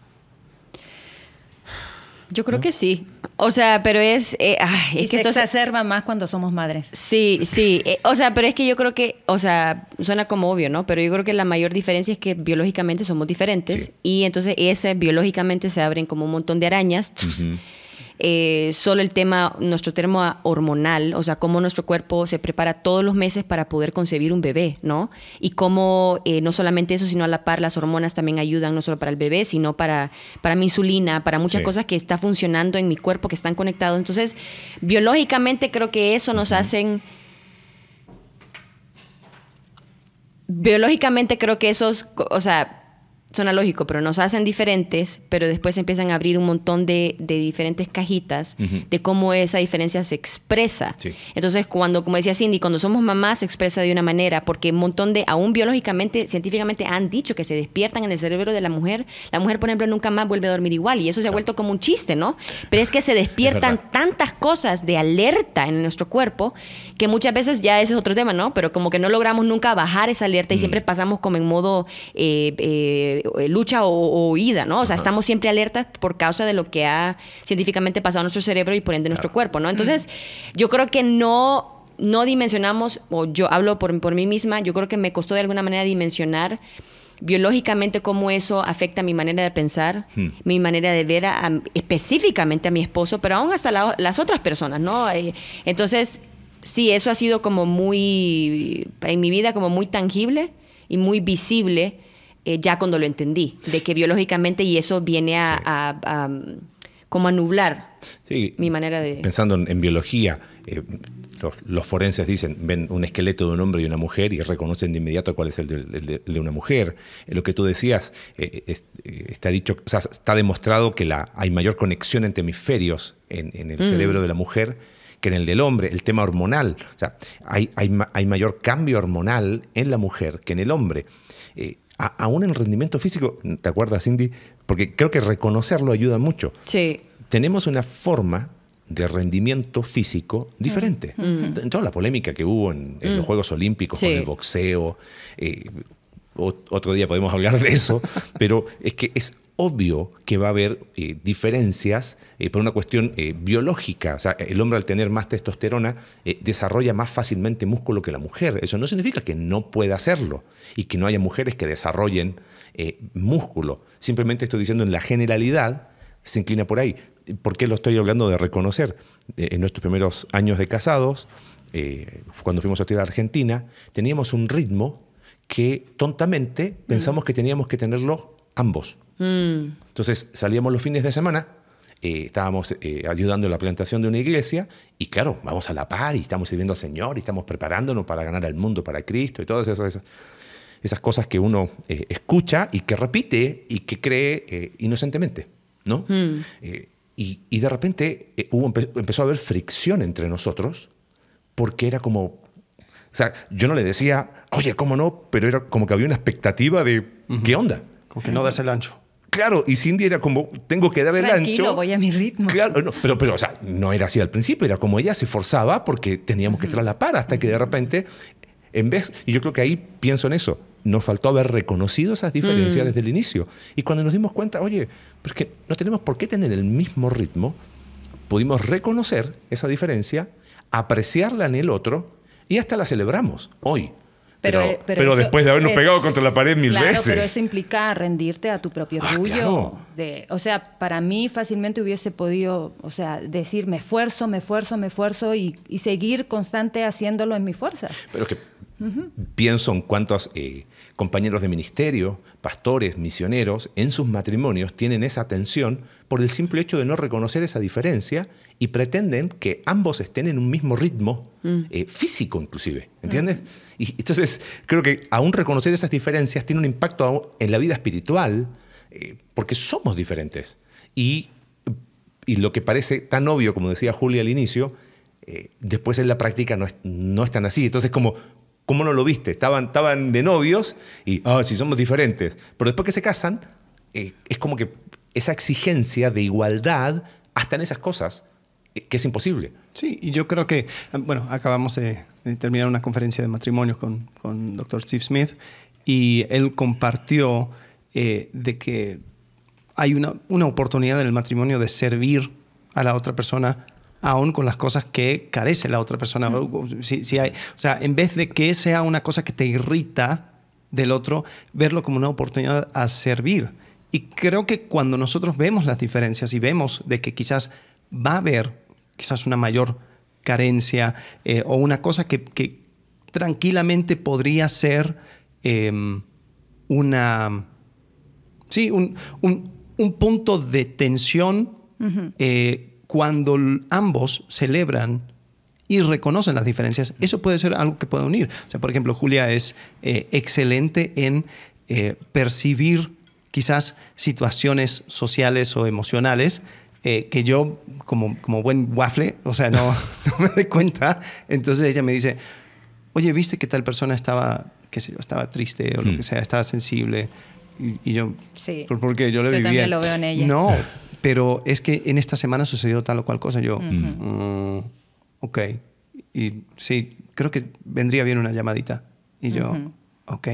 Yo creo que sí. O sea, pero es... Eh, es que esto se acerva más cuando somos madres. Sí, sí. Eh, o sea, pero es que yo creo que, o sea, suena como obvio, ¿no? Pero yo creo que la mayor diferencia es que biológicamente somos diferentes y entonces ese biológicamente se abren como un montón de arañas. Eh, solo el tema, nuestro tema hormonal, o sea, cómo nuestro cuerpo se prepara todos los meses para poder concebir un bebé, ¿no? Y cómo eh, no solamente eso, sino a la par, las hormonas también ayudan no solo para el bebé, sino para, para mi insulina, para muchas cosas que está funcionando en mi cuerpo, que están conectados. Entonces, biológicamente creo que eso nos hacen... Biológicamente creo que esos, o sea, suena lógico, pero nos hacen diferentes, pero después empiezan a abrir un montón de, diferentes cajitas de cómo esa diferencia se expresa. Entonces, cuando, como decía Cindy, cuando somos mamás se expresa de una manera, porque un montón de, aún biológicamente, científicamente han dicho que se despiertan en el cerebro de la mujer. La mujer, por ejemplo, nunca más vuelve a dormir igual y eso se ha vuelto como un chiste, ¿no? Pero es que se despiertan tantas cosas de alerta en nuestro cuerpo que muchas veces ya ese es otro tema, ¿no? Pero como que no logramos nunca bajar esa alerta y siempre pasamos como en modo... Eh, eh, eh, lucha o, ida, ¿no? O sea, estamos siempre alertas por causa de lo que ha científicamente pasado en nuestro cerebro y por ende en nuestro cuerpo, ¿no? Mm. Entonces, yo creo que no no dimensionamos, o yo hablo por, por mí misma, yo creo que me costó de alguna manera dimensionar biológicamente cómo eso afecta mi manera de pensar, hmm. mi manera de ver específicamente a mi esposo, pero aún hasta las otras personas, ¿no? Eh, entonces, sí, eso ha sido como muy, en mi vida, como muy tangible y muy visible eh, ya cuando lo entendí, de que biológicamente y eso viene a, mm, como a nublar mi manera de... Pensando en, biología, eh, los, forenses dicen, ven un esqueleto de un hombre y una mujer y reconocen de inmediato cuál es el de, una mujer. Eh, lo que tú decías, está dicho, está demostrado que la, hay mayor conexión entre hemisferios en, el mm. cerebro de la mujer que en el del hombre, el tema hormonal. O sea, hay, hay, mayor cambio hormonal en la mujer que en el hombre aún el rendimiento físico, ¿te acuerdas, Cindy? Porque creo que reconocerlo ayuda mucho. Sí. Tenemos una forma de rendimiento físico mm. diferente. Mm. En toda la polémica que hubo en, los mm. Juegos Olímpicos con el boxeo, eh, otro día podemos hablar de eso, pero es que es obvio que va a haber eh, diferencias eh, por una cuestión eh, biológica. O sea, el hombre al tener más testosterona desarrolla más fácilmente músculo que la mujer. Eso no significa que no pueda hacerlo y que no haya mujeres que desarrollen músculo. Simplemente estoy diciendo en la generalidad se inclina por ahí. ¿Por qué lo estoy hablando de reconocer? en nuestros primeros años de casados, cuando fuimos a estudiar a Argentina, teníamos un ritmo que tontamente pensamos que teníamos que tenerlo ambos. Mm. Entonces salíamos los fines de semana, eh, estábamos eh, ayudando en la plantación de una iglesia y claro, vamos a la par y estamos sirviendo al Señor y estamos preparándonos para ganar al mundo, para Cristo y todas esas, esas, cosas que uno eh, escucha y que repite y que cree inocentemente, ¿no? Mm. Y, de repente hubo, empezó a haber fricción entre nosotros porque era como... O sea, yo no le decía, oye, ¿cómo no? Pero era como que había una expectativa de, ¿qué onda? Como que no das el ancho. Claro, y Cindy era como, tengo que dar el Tranquilo, voy a mi ritmo. Claro, pero, pero, no era así al principio, era como ella se forzaba porque teníamos que estar la par hasta que de repente, en vez, y yo creo que ahí pienso en eso, nos faltó haber reconocido esas diferencias mm. desde el inicio. Y cuando nos dimos cuenta, oye, pero es que no tenemos por qué tener el mismo ritmo, pudimos reconocer esa diferencia, apreciarla en el otro y hasta la celebramos hoy. Pero, pero, después de habernos pegado contra la pared mil claro, veces. Pero eso implica rendirte a tu propio ah, orgullo. de, o sea, para mí fácilmente hubiese podido, o sea, decir me esfuerzo, me esfuerzo, me esfuerzo y, y seguir constante haciéndolo en mis fuerzas. Pero que pienso en cuántos eh, compañeros de ministerio, pastores, misioneros, en sus matrimonios tienen esa tensión por el simple hecho de no reconocer esa diferencia y pretenden que ambos estén en un mismo ritmo, mm. eh, físico inclusive, ¿entiendes? Mm. Y entonces creo que aún reconocer esas diferencias tiene un impacto en la vida espiritual, eh, porque somos diferentes. Y, y, lo que parece tan obvio, como decía Julia al inicio, eh, después en la práctica no es, no es tan así. Entonces como, ¿cómo no lo viste? Estaban, estaban de novios y, ah, si sí somos diferentes. Pero después que se casan, es como que esa exigencia de igualdad, hasta en esas cosas, que es imposible. Sí, y yo creo que, bueno, acabamos de, terminar una conferencia de matrimonio con, con doctor Steve Smith y él compartió eh, de que hay una, una oportunidad en el matrimonio de servir a la otra persona aún con las cosas que carece la otra persona. Si, si hay, o sea, en vez de que sea una cosa que te irrita del otro, verlo como una oportunidad a servir. Y creo que cuando nosotros vemos las diferencias y vemos de que quizás va a haber quizás una mayor carencia eh, o una cosa que, tranquilamente podría ser em, una, sí, un, punto de tensión eh, cuando ambos celebran y reconocen las diferencias. Eso puede ser algo que pueda unir. sea, por ejemplo, Julia es eh, excelente en percibir quizás situaciones sociales o emocionales eh, que yo, como, como buen waffle, o sea, no, me doy cuenta. Entonces ella me dice, oye, ¿viste que tal persona estaba, qué sé yo, estaba triste o lo hmm. que sea, estaba sensible? Y, yo, sí. porque yo le yo también lo veo en ella. No, pero es que en esta semana sucedió tal o cual cosa. Yo, mm, ok. Y sí, creo que vendría bien una llamadita. Y yo, ok.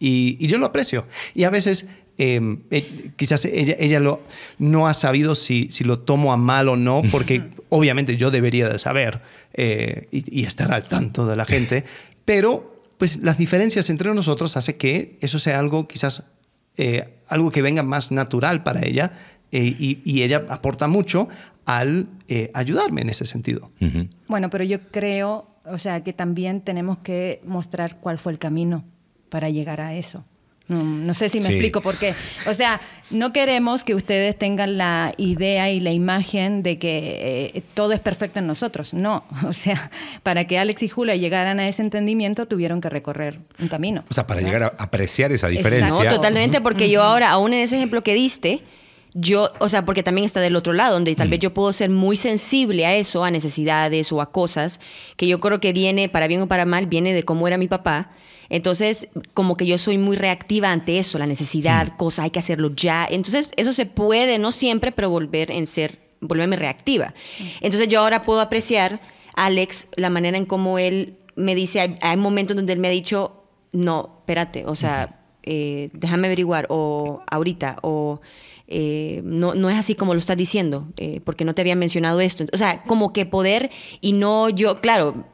Y, y, yo lo aprecio. Y a veces Em, eh, quizás ella, no ha sabido si, lo tomo a mal o no, porque obviamente yo debería de saber eh, y, estar al tanto de la gente, pero pues las diferencias entre nosotros hace que eso sea algo quizás eh, algo que venga más natural para ella y, ella aporta mucho al ayudarme en ese sentido. Bueno, pero yo creo, o sea, que también tenemos que mostrar cuál fue el camino para llegar a eso. No, sé si me explico por qué. O sea, no queremos que ustedes tengan la idea y la imagen de que eh, todo es perfecto en nosotros. No, o sea, para que Alex y Julia llegaran a ese entendimiento tuvieron que recorrer un camino. O sea, para llegar a apreciar esa diferencia. No, totalmente, porque yo ahora, aún en ese ejemplo que diste, yo, o sea, porque también está del otro lado, donde tal vez mm. yo puedo ser muy sensible a eso, a necesidades o a cosas que yo creo que viene, para bien o para mal, viene de cómo era mi papá entonces, como que yo soy muy reactiva ante eso, la necesidad, hmm. cosa, hay que hacerlo ya. Entonces, eso se puede, no siempre, pero volver en ser, volverme reactiva. Hmm. Entonces, yo ahora puedo apreciar, Alex, la manera en cómo él me dice, hay, momentos donde él me ha dicho, no, espérate, o sea, hmm. eh, déjame averiguar, o ahorita, o... Eh, no, no, es así como lo estás diciendo, eh, porque no te había mencionado esto. O sea, como que poder y no yo, claro,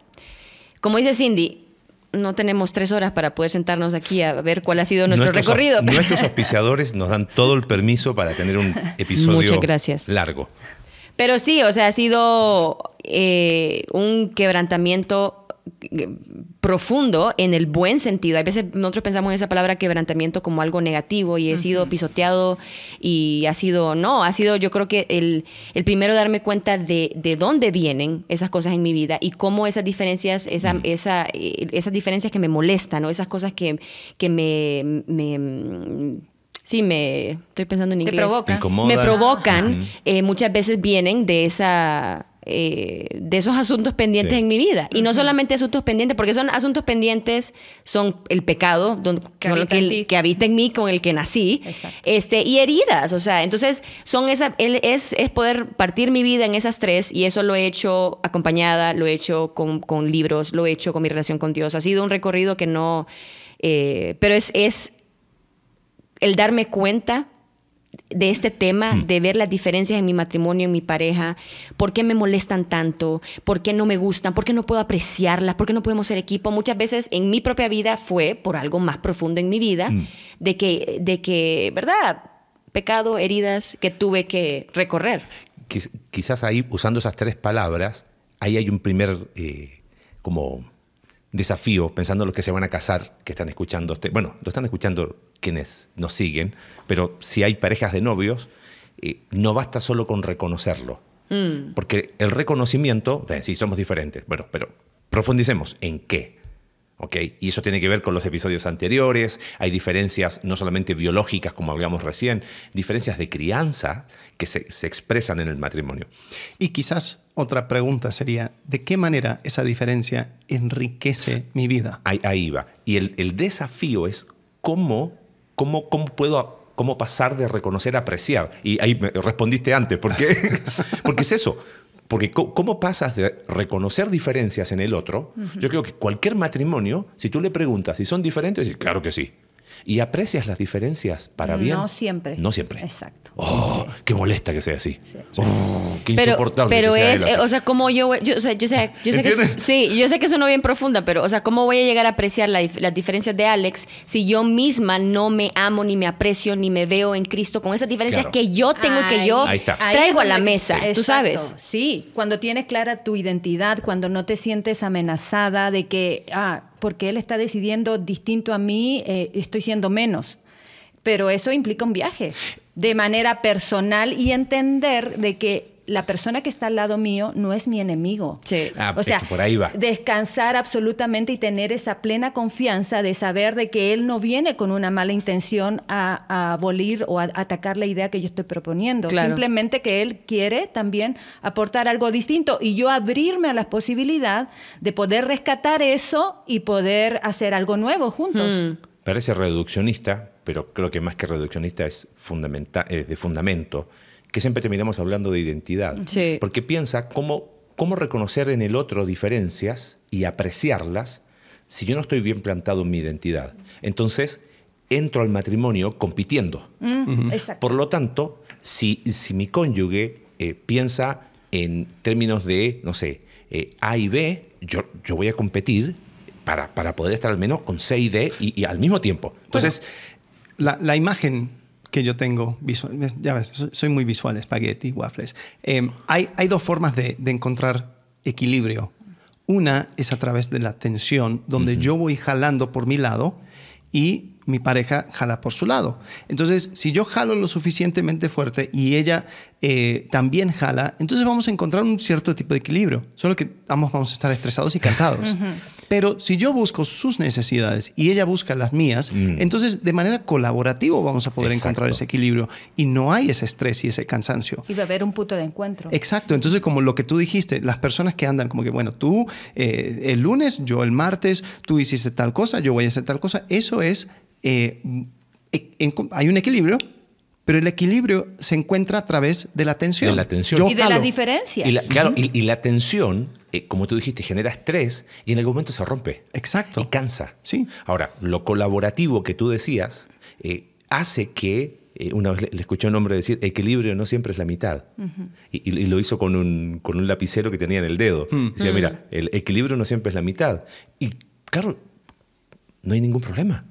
como dice Cindy, no tenemos tres horas para poder sentarnos aquí a ver cuál ha sido nuestro recorrido. Nuestros auspiciadores nos dan todo el permiso para tener un episodio Muchas gracias. largo. Pero sí, o sea, ha sido eh, un quebrantamiento profundo en el buen sentido. A veces nosotros pensamos en esa palabra quebrantamiento como algo negativo y he sido pisoteado y ha sido, no, ha sido yo creo que el, el primero darme cuenta de, dónde vienen esas cosas en mi vida y cómo esas diferencias, esa, esa, esas diferencias que me molestan o esas cosas que, que me, sí me estoy pensando en inglés. Me provocan. Eh, muchas veces vienen de esa eh, de esos asuntos pendientes en mi vida. Y no solamente asuntos pendientes, porque son asuntos pendientes, son el pecado que, habita que, en mí, con el que nací, este, y heridas. O sea, entonces son es, es poder partir mi vida en esas tres, y eso lo he hecho acompañada, lo he hecho con, libros, lo he hecho con mi relación con Dios. Ha sido un recorrido que no. Eh, pero es, es el darme cuenta de este tema, hmm. de ver las diferencias en mi matrimonio, en mi pareja, por qué me molestan tanto, por qué no me gustan, por qué no puedo apreciarlas, por qué no podemos ser equipo. Muchas veces en mi propia vida fue por algo más profundo en mi vida, hmm. de, que, de que, ¿verdad? Pecado, heridas que tuve que recorrer. Quizás ahí, usando esas tres palabras, ahí hay un primer, eh, como desafío, pensando en los que se van a casar, que están escuchando, este, bueno, lo están escuchando quienes nos siguen, pero si hay parejas de novios, eh, no basta solo con reconocerlo. Mm. Porque el reconocimiento, si somos diferentes, bueno, pero profundicemos en qué. ¿Okay? Y eso tiene que ver con los episodios anteriores, hay diferencias no solamente biológicas, como hablamos recién, diferencias de crianza que se, expresan en el matrimonio. Y quizás otra pregunta sería, ¿de qué manera esa diferencia enriquece mi vida? Ahí, va. Y el, desafío es cómo, cómo, cómo puedo cómo pasar de reconocer a apreciar. Y ahí me respondiste antes, porque porque es eso. Porque cómo pasas de reconocer diferencias en el otro, yo creo que cualquier matrimonio, si tú le preguntas si son diferentes, claro que sí y aprecias las diferencias para bien. No siempre. No siempre. Exacto. Oh, qué molesta que sea así. Oh, qué pero, insoportable. Pero es, eh, o sea, como yo, yo, o sea, yo sé, yo sé que sí, yo sé que suena bien profunda, pero, o sea, cómo voy a llegar a apreciar la, las diferencias de Alex si yo misma no me amo ni me aprecio ni me veo en Cristo con esas diferencias que yo tengo y que yo traigo a la mesa, tú sabes. Sí, cuando tienes clara tu identidad, cuando no te sientes amenazada de que ah porque él está decidiendo distinto a mí, eh, estoy siendo menos. Pero eso implica un viaje de manera personal y entender de que la persona que está al lado mío no es mi enemigo. Ah, o pues sea, por ahí va. descansar absolutamente y tener esa plena confianza de saber de que él no viene con una mala intención a, abolir o a, atacar la idea que yo estoy proponiendo. Simplemente que él quiere también aportar algo distinto y yo abrirme a la posibilidad de poder rescatar eso y poder hacer algo nuevo juntos. Mm. Parece reduccionista, pero creo que más que reduccionista es, es de fundamento siempre terminamos hablando de identidad. Porque piensa cómo, cómo reconocer en el otro diferencias y apreciarlas si yo no estoy bien plantado en mi identidad. Entonces, entro al matrimonio compitiendo. Mm, Por lo tanto, si, si mi cónyuge eh, piensa en términos de, no sé, eh, A y B, yo, yo voy a competir para, para, poder estar al menos con C y D y, al mismo tiempo. Entonces... la, la, imagen que yo tengo visual. Ya ves, soy muy visual, espagueti, waffles. Em, hay, hay, dos formas de, encontrar equilibrio. Una es a través de la tensión, donde yo voy jalando por mi lado y mi pareja jala por su lado. Entonces, si yo jalo lo suficientemente fuerte y ella eh, también jala, entonces vamos a encontrar un cierto tipo de equilibrio. Solo que ambos vamos a estar estresados y cansados. Pero si yo busco sus necesidades y ella busca las mías, mm. entonces de manera colaborativa vamos a poder encontrar ese equilibrio y no hay ese estrés y ese cansancio. Y va a haber un punto de encuentro. Exacto. Entonces, como lo que tú dijiste, las personas que andan como que, bueno, tú eh, el lunes, yo el martes, tú hiciste tal cosa, yo voy a hacer tal cosa, eso es... Eh, e, hay un equilibrio pero el equilibrio se encuentra a través de la tensión. De la tensión. y de las diferencias. Y la, claro, y, la tensión, eh, como tú dijiste, genera estrés y en algún momento se rompe. Exacto. Y cansa. Sí. Ahora, lo colaborativo que tú decías eh, hace que eh, una vez le, escuché a un hombre decir, equilibrio no siempre es la mitad. y, lo hizo con un, con un, lapicero que tenía en el dedo. Mm. Decía, mm. mira, el equilibrio no siempre es la mitad. Y claro, no hay ningún problema.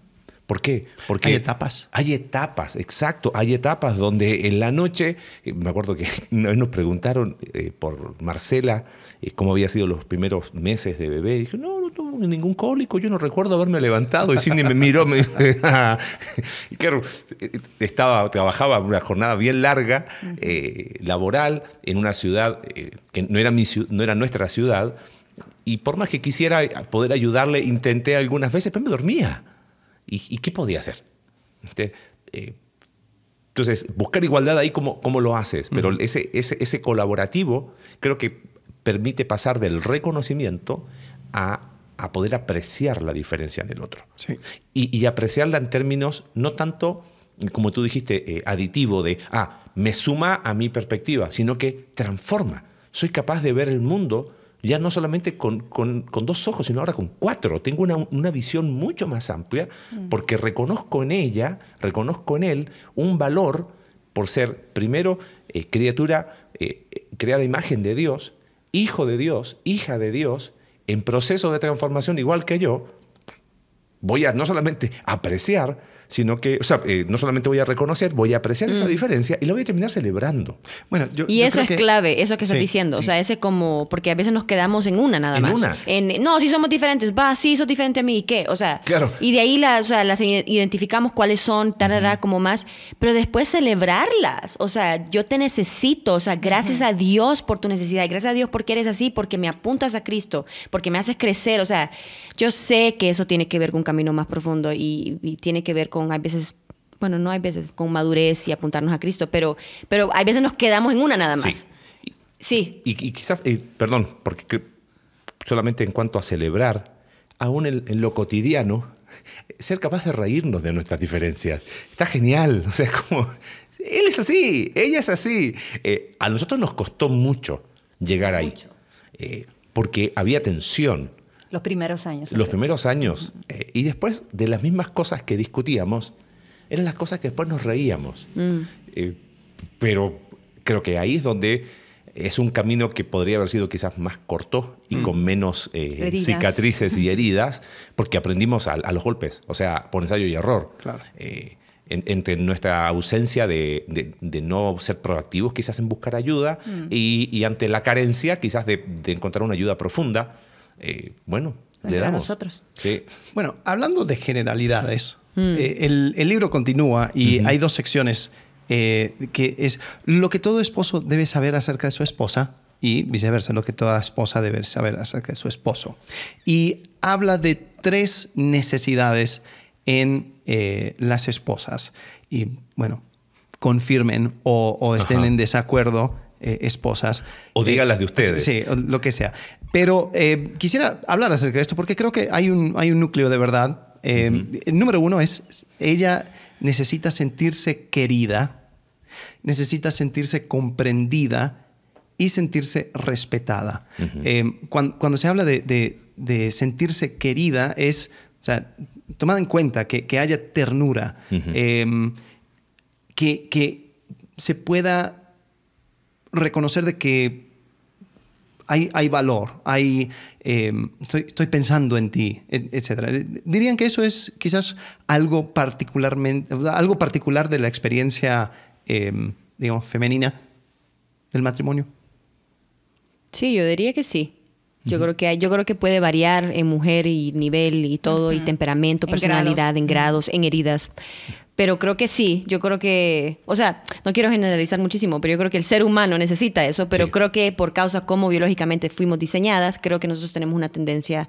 ¿Por qué? Porque hay etapas. Hay etapas, exacto. Hay etapas donde en la noche, eh, me acuerdo que nos preguntaron eh, por Marcela eh, cómo había sido los primeros meses de bebé. Y dije, no, no tuve ningún cólico, yo no recuerdo haberme levantado. Y Cindy me miró, y claro, estaba, trabajaba una jornada bien larga, laboral, en una ciudad que no era, mi, no era nuestra ciudad. Y por más que quisiera poder ayudarle, intenté algunas veces, pero me dormía. ¿Y, qué podía hacer? Este, eh, entonces, buscar igualdad ahí, ¿cómo, cómo lo haces? Pero ese, ese, ese colaborativo creo que permite pasar del reconocimiento a a poder apreciar la diferencia del otro. Sí. Y, apreciarla en términos no tanto, como tú dijiste, eh, aditivo de, ah, me suma a mi perspectiva, sino que transforma. Soy capaz de ver el mundo ya no solamente con, dos ojos, sino ahora con cuatro. Tengo una, visión mucho más amplia mm. porque reconozco en ella, reconozco en él un valor por ser, primero, eh, criatura eh, creada imagen de Dios, hijo de Dios, hija de Dios, en proceso de transformación igual que yo. Voy a no solamente apreciar, sino que, o sea, eh, no solamente voy a reconocer, voy a apreciar esa mm. diferencia y la voy a terminar celebrando. Bueno, y eso es clave, eso que estás diciendo, o sea, ese como, porque a veces nos quedamos en una nada más. Una. no, si somos diferentes, va, sí, sos diferente a mí, ¿y qué? O sea, claro. y de ahí las, identificamos cuáles son, tal como más, pero después celebrarlas, o sea, yo te necesito, o sea, gracias a Dios por tu necesidad, gracias a Dios porque eres así, porque me apuntas a Cristo, porque me haces crecer, o sea, yo sé que eso tiene que ver con un camino más profundo y tiene que ver con con, hay veces, bueno, no hay veces, con madurez y apuntarnos a Cristo, pero, pero hay veces nos quedamos en una nada más. Sí. Y, quizás, eh, perdón, porque solamente en cuanto a celebrar, aún en, lo cotidiano, ser capaz de reírnos de nuestras diferencias. Está genial, o sea, como, él es así, ella es así. Eh, a nosotros nos costó mucho llegar ahí, eh, porque había tensión, los primeros años. Los primeros años. Eh, y después de las mismas cosas que discutíamos, eran las cosas que después nos reíamos. Mm. Eh, pero creo que ahí es donde es un camino que podría haber sido quizás más corto y mm. con menos eh, cicatrices y heridas, porque aprendimos a, los golpes, o sea, por ensayo y error. entre nuestra ausencia de, no ser proactivos quizás en buscar ayuda mm. y, ante la carencia quizás de encontrar una ayuda profunda, eh, bueno, le damos. nosotros. Sí. Bueno, hablando de generalidades, mm. eh, el, libro continúa y hay dos secciones eh, que es lo que todo esposo debe saber acerca de su esposa y viceversa, lo que toda esposa debe saber acerca de su esposo. Y habla de tres necesidades en las esposas. Y bueno, confirmen o, estén en desacuerdo esposas. O díganlas de ustedes. Sí, lo que sea. Pero eh, quisiera hablar acerca de esto porque creo que hay un, hay un núcleo de verdad. Eh, el número uno es, ella necesita sentirse querida, necesita sentirse comprendida y sentirse respetada. Eh, cuando, se habla de, sentirse querida es, o sea, tomada en cuenta que, haya ternura, em, que, que se pueda reconocer de que hay, valor, hay, eh, estoy, pensando en ti, etc. Dirían que eso es quizás algo, particularmente, algo particular de la experiencia, eh, digamos, femenina del matrimonio. Sí, yo diría que sí. Yo creo que yo creo que puede variar en mujer y nivel y todo y temperamento, personalidad, en, grados, en heridas, pero creo que sí, yo creo que, o sea, no quiero generalizar muchísimo, pero yo creo que el ser humano necesita eso, pero creo que por causa como biológicamente fuimos diseñadas, creo que nosotros tenemos una tendencia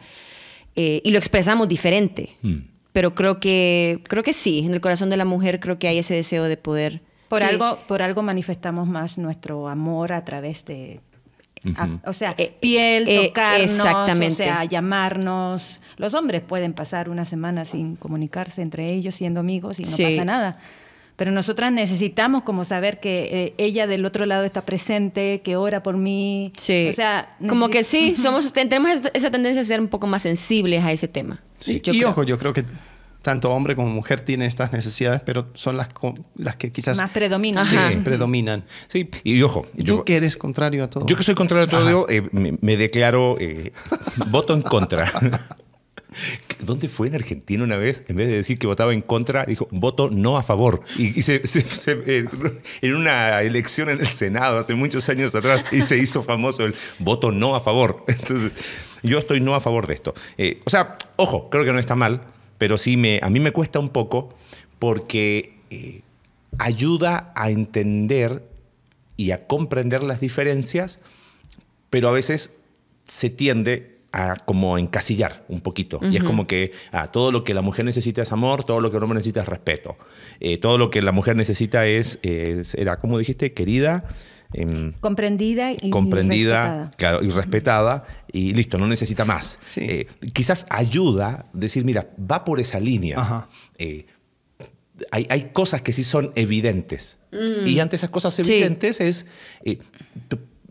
eh, y lo expresamos diferente. Mm. Pero creo que, creo que sí, en el corazón de la mujer creo que hay ese deseo de poder por algo, por algo manifestamos más nuestro amor a través de o sea, eh, piel, eh, tocarnos, o sea, llamarnos. Los hombres pueden pasar una semana sin comunicarse entre ellos, siendo amigos, y no pasa nada. Pero nosotras necesitamos como saber que eh, ella del otro lado está presente, que ora por mí. O sea, como que sí, somos, tenemos esa tendencia a ser un poco más sensibles a ese tema. Sí. y ojo, yo creo que tanto hombre como mujer tienen estas necesidades, pero son las, las que quizás... Más predominan. Sí, predominan. Sí, y ojo. yo, que eres contrario a todo. Yo que soy contrario a todo, eh, me, declaro eh, voto en contra. ¿Dónde fue en Argentina una vez? En vez de decir que votaba en contra, dijo voto no a favor. Y, eh, en una elección en el Senado hace muchos años atrás y se hizo famoso el voto no a favor. Entonces, yo estoy no a favor de esto. o sea, ojo, creo que no está mal pero sí me, a mí me cuesta un poco porque eh, ayuda a entender y a comprender las diferencias, pero a veces se tiende a como encasillar un poquito. Y es como que ah, todo lo que la mujer necesita es amor, todo lo que el hombre necesita es respeto. Eh, todo lo que la mujer necesita es, es eh, como dijiste, querida, Em, comprendida y comprendida, respetada. claro, y respetada y listo, no necesita más. Eh, quizás ayuda decir, mira, va por esa línea. Eh, hay, cosas que sí son evidentes. Y mm. ante esas cosas evidentes es eh,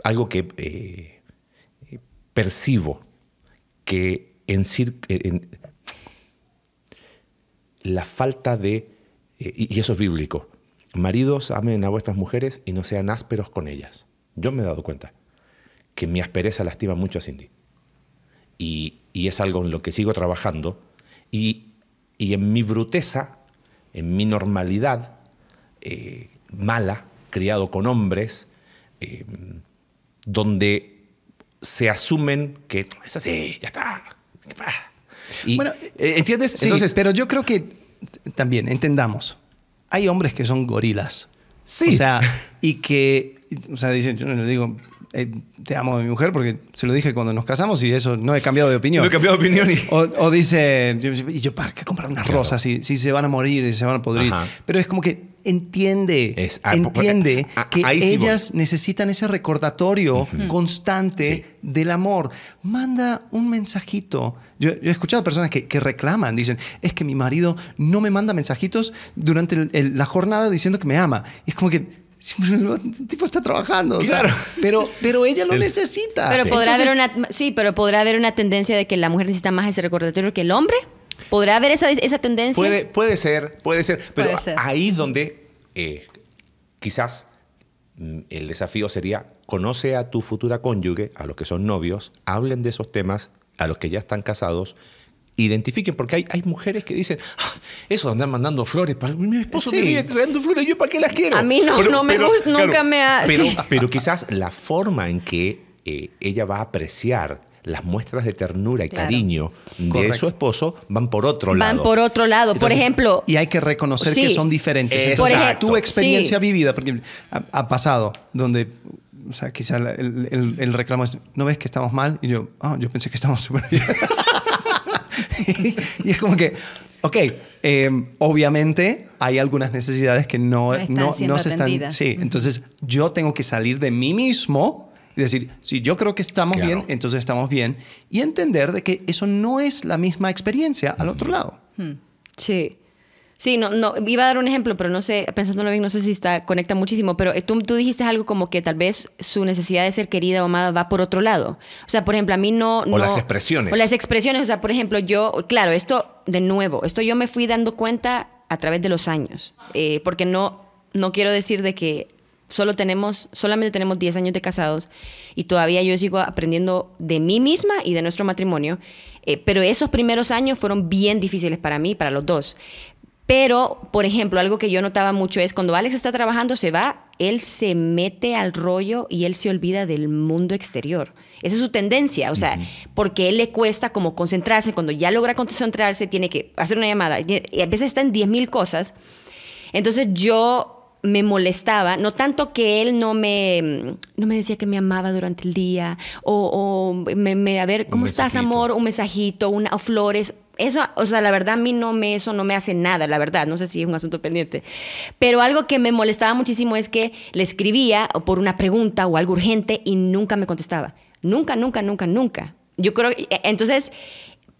algo que percibo que en, en la falta de, y eso es bíblico, Maridos, amen a vuestras mujeres y no sean ásperos con ellas. Yo me he dado cuenta que mi aspereza lastima mucho a Cindy. Y, es algo en lo que sigo trabajando. Y, en mi bruteza, en mi normalidad eh, mala, criado con hombres, eh, donde se asumen que es así, ya está. bueno, ¿Entiendes? Entonces, pero yo creo que también entendamos hay hombres que son gorilas. Sí. O sea, y que, o sea, dicen, yo no les digo, eh, te amo a mi mujer porque se lo dije cuando nos casamos y eso no he cambiado de opinión. No he cambiado de opinión. O, o dice, y yo, ¿para qué comprar unas rosas si, si, se van a morir y se van a podrir? Pero es como que entiende, ah, entiende ah, ah, que ellas necesitan ese recordatorio mm. constante del amor. Manda un mensajito. Yo, he escuchado personas que, reclaman, dicen, es que mi marido no me manda mensajitos durante la jornada diciendo que me ama. es como que, el tipo está trabajando. Claro. pero, pero ella lo necesita. Pero podrá haber sí, pero podrá haber una tendencia de que la mujer necesita más ese recordatorio que el hombre. ¿Podrá haber esa, tendencia? Puede, ser, puede ser. Pero ahí es donde eh, quizás mm, el desafío sería conoce a tu futura cónyuge, a los que son novios, hablen de esos temas, a los que ya están casados, identifiquen, porque hay, hay mujeres que dicen, ah, eso de mandando flores, para mi esposo sí. me flores, yo para qué las quiero. A mí no, me gusta, nunca me ha... Pero, pero, quizás la forma en que eh, ella va a apreciar las muestras de ternura y cariño de su esposo van por otro lado. Van por otro lado, por ejemplo. Y hay que reconocer que son diferentes. Exacto. tu experiencia vivida, porque ha, pasado, donde o sea, quizá el, el, reclamo es, ¿no ves que estamos mal? Y yo, ah, yo pensé que estábamos súper bien. y, es como que, ok, em, obviamente hay algunas necesidades que no, no, están no, se están... Sí, entonces yo tengo que salir de mí mismo es decir, si yo creo que estamos bien, entonces estamos bien, y entender de que eso no es la misma experiencia al otro lado. Hmm. Sí. Sí, no, no, iba a dar un ejemplo, pero no sé, pensándolo bien, no sé si está, conecta muchísimo, pero eh, tú, tú dijiste algo como que tal vez su necesidad de ser querida o amada va por otro lado. O sea, por ejemplo, a mí no... o las expresiones. O las expresiones, o sea, por ejemplo, yo, claro, esto, de nuevo, esto yo me fui dando cuenta a través de los años, eh, porque no, no quiero decir de que tenemos, solamente tenemos 10 años de casados y todavía yo sigo aprendiendo de mí misma y de nuestro matrimonio. Eh, pero esos primeros años fueron bien difíciles para mí, para los dos. Pero, por ejemplo, algo que yo notaba mucho es cuando Alex está trabajando, se va, él se mete al rollo y él se olvida del mundo exterior. Esa es su tendencia, o sea, porque él le cuesta como concentrarse, cuando ya logra concentrarse tiene que hacer una llamada, y a veces está en 10.000 cosas. Entonces yo me molestaba, no tanto que él no me, no me decía que me amaba durante el día, o, me, a ver, ¿cómo estás, amor? Un mensajito, una, o flores. Eso, o sea, la verdad a mí no me, eso no me hace nada, la verdad, no sé si es un asunto pendiente. Pero algo que me molestaba muchísimo es que le escribía por una pregunta o algo urgente y nunca me contestaba. Nunca, nunca, nunca, nunca. Yo creo, e, e, entonces,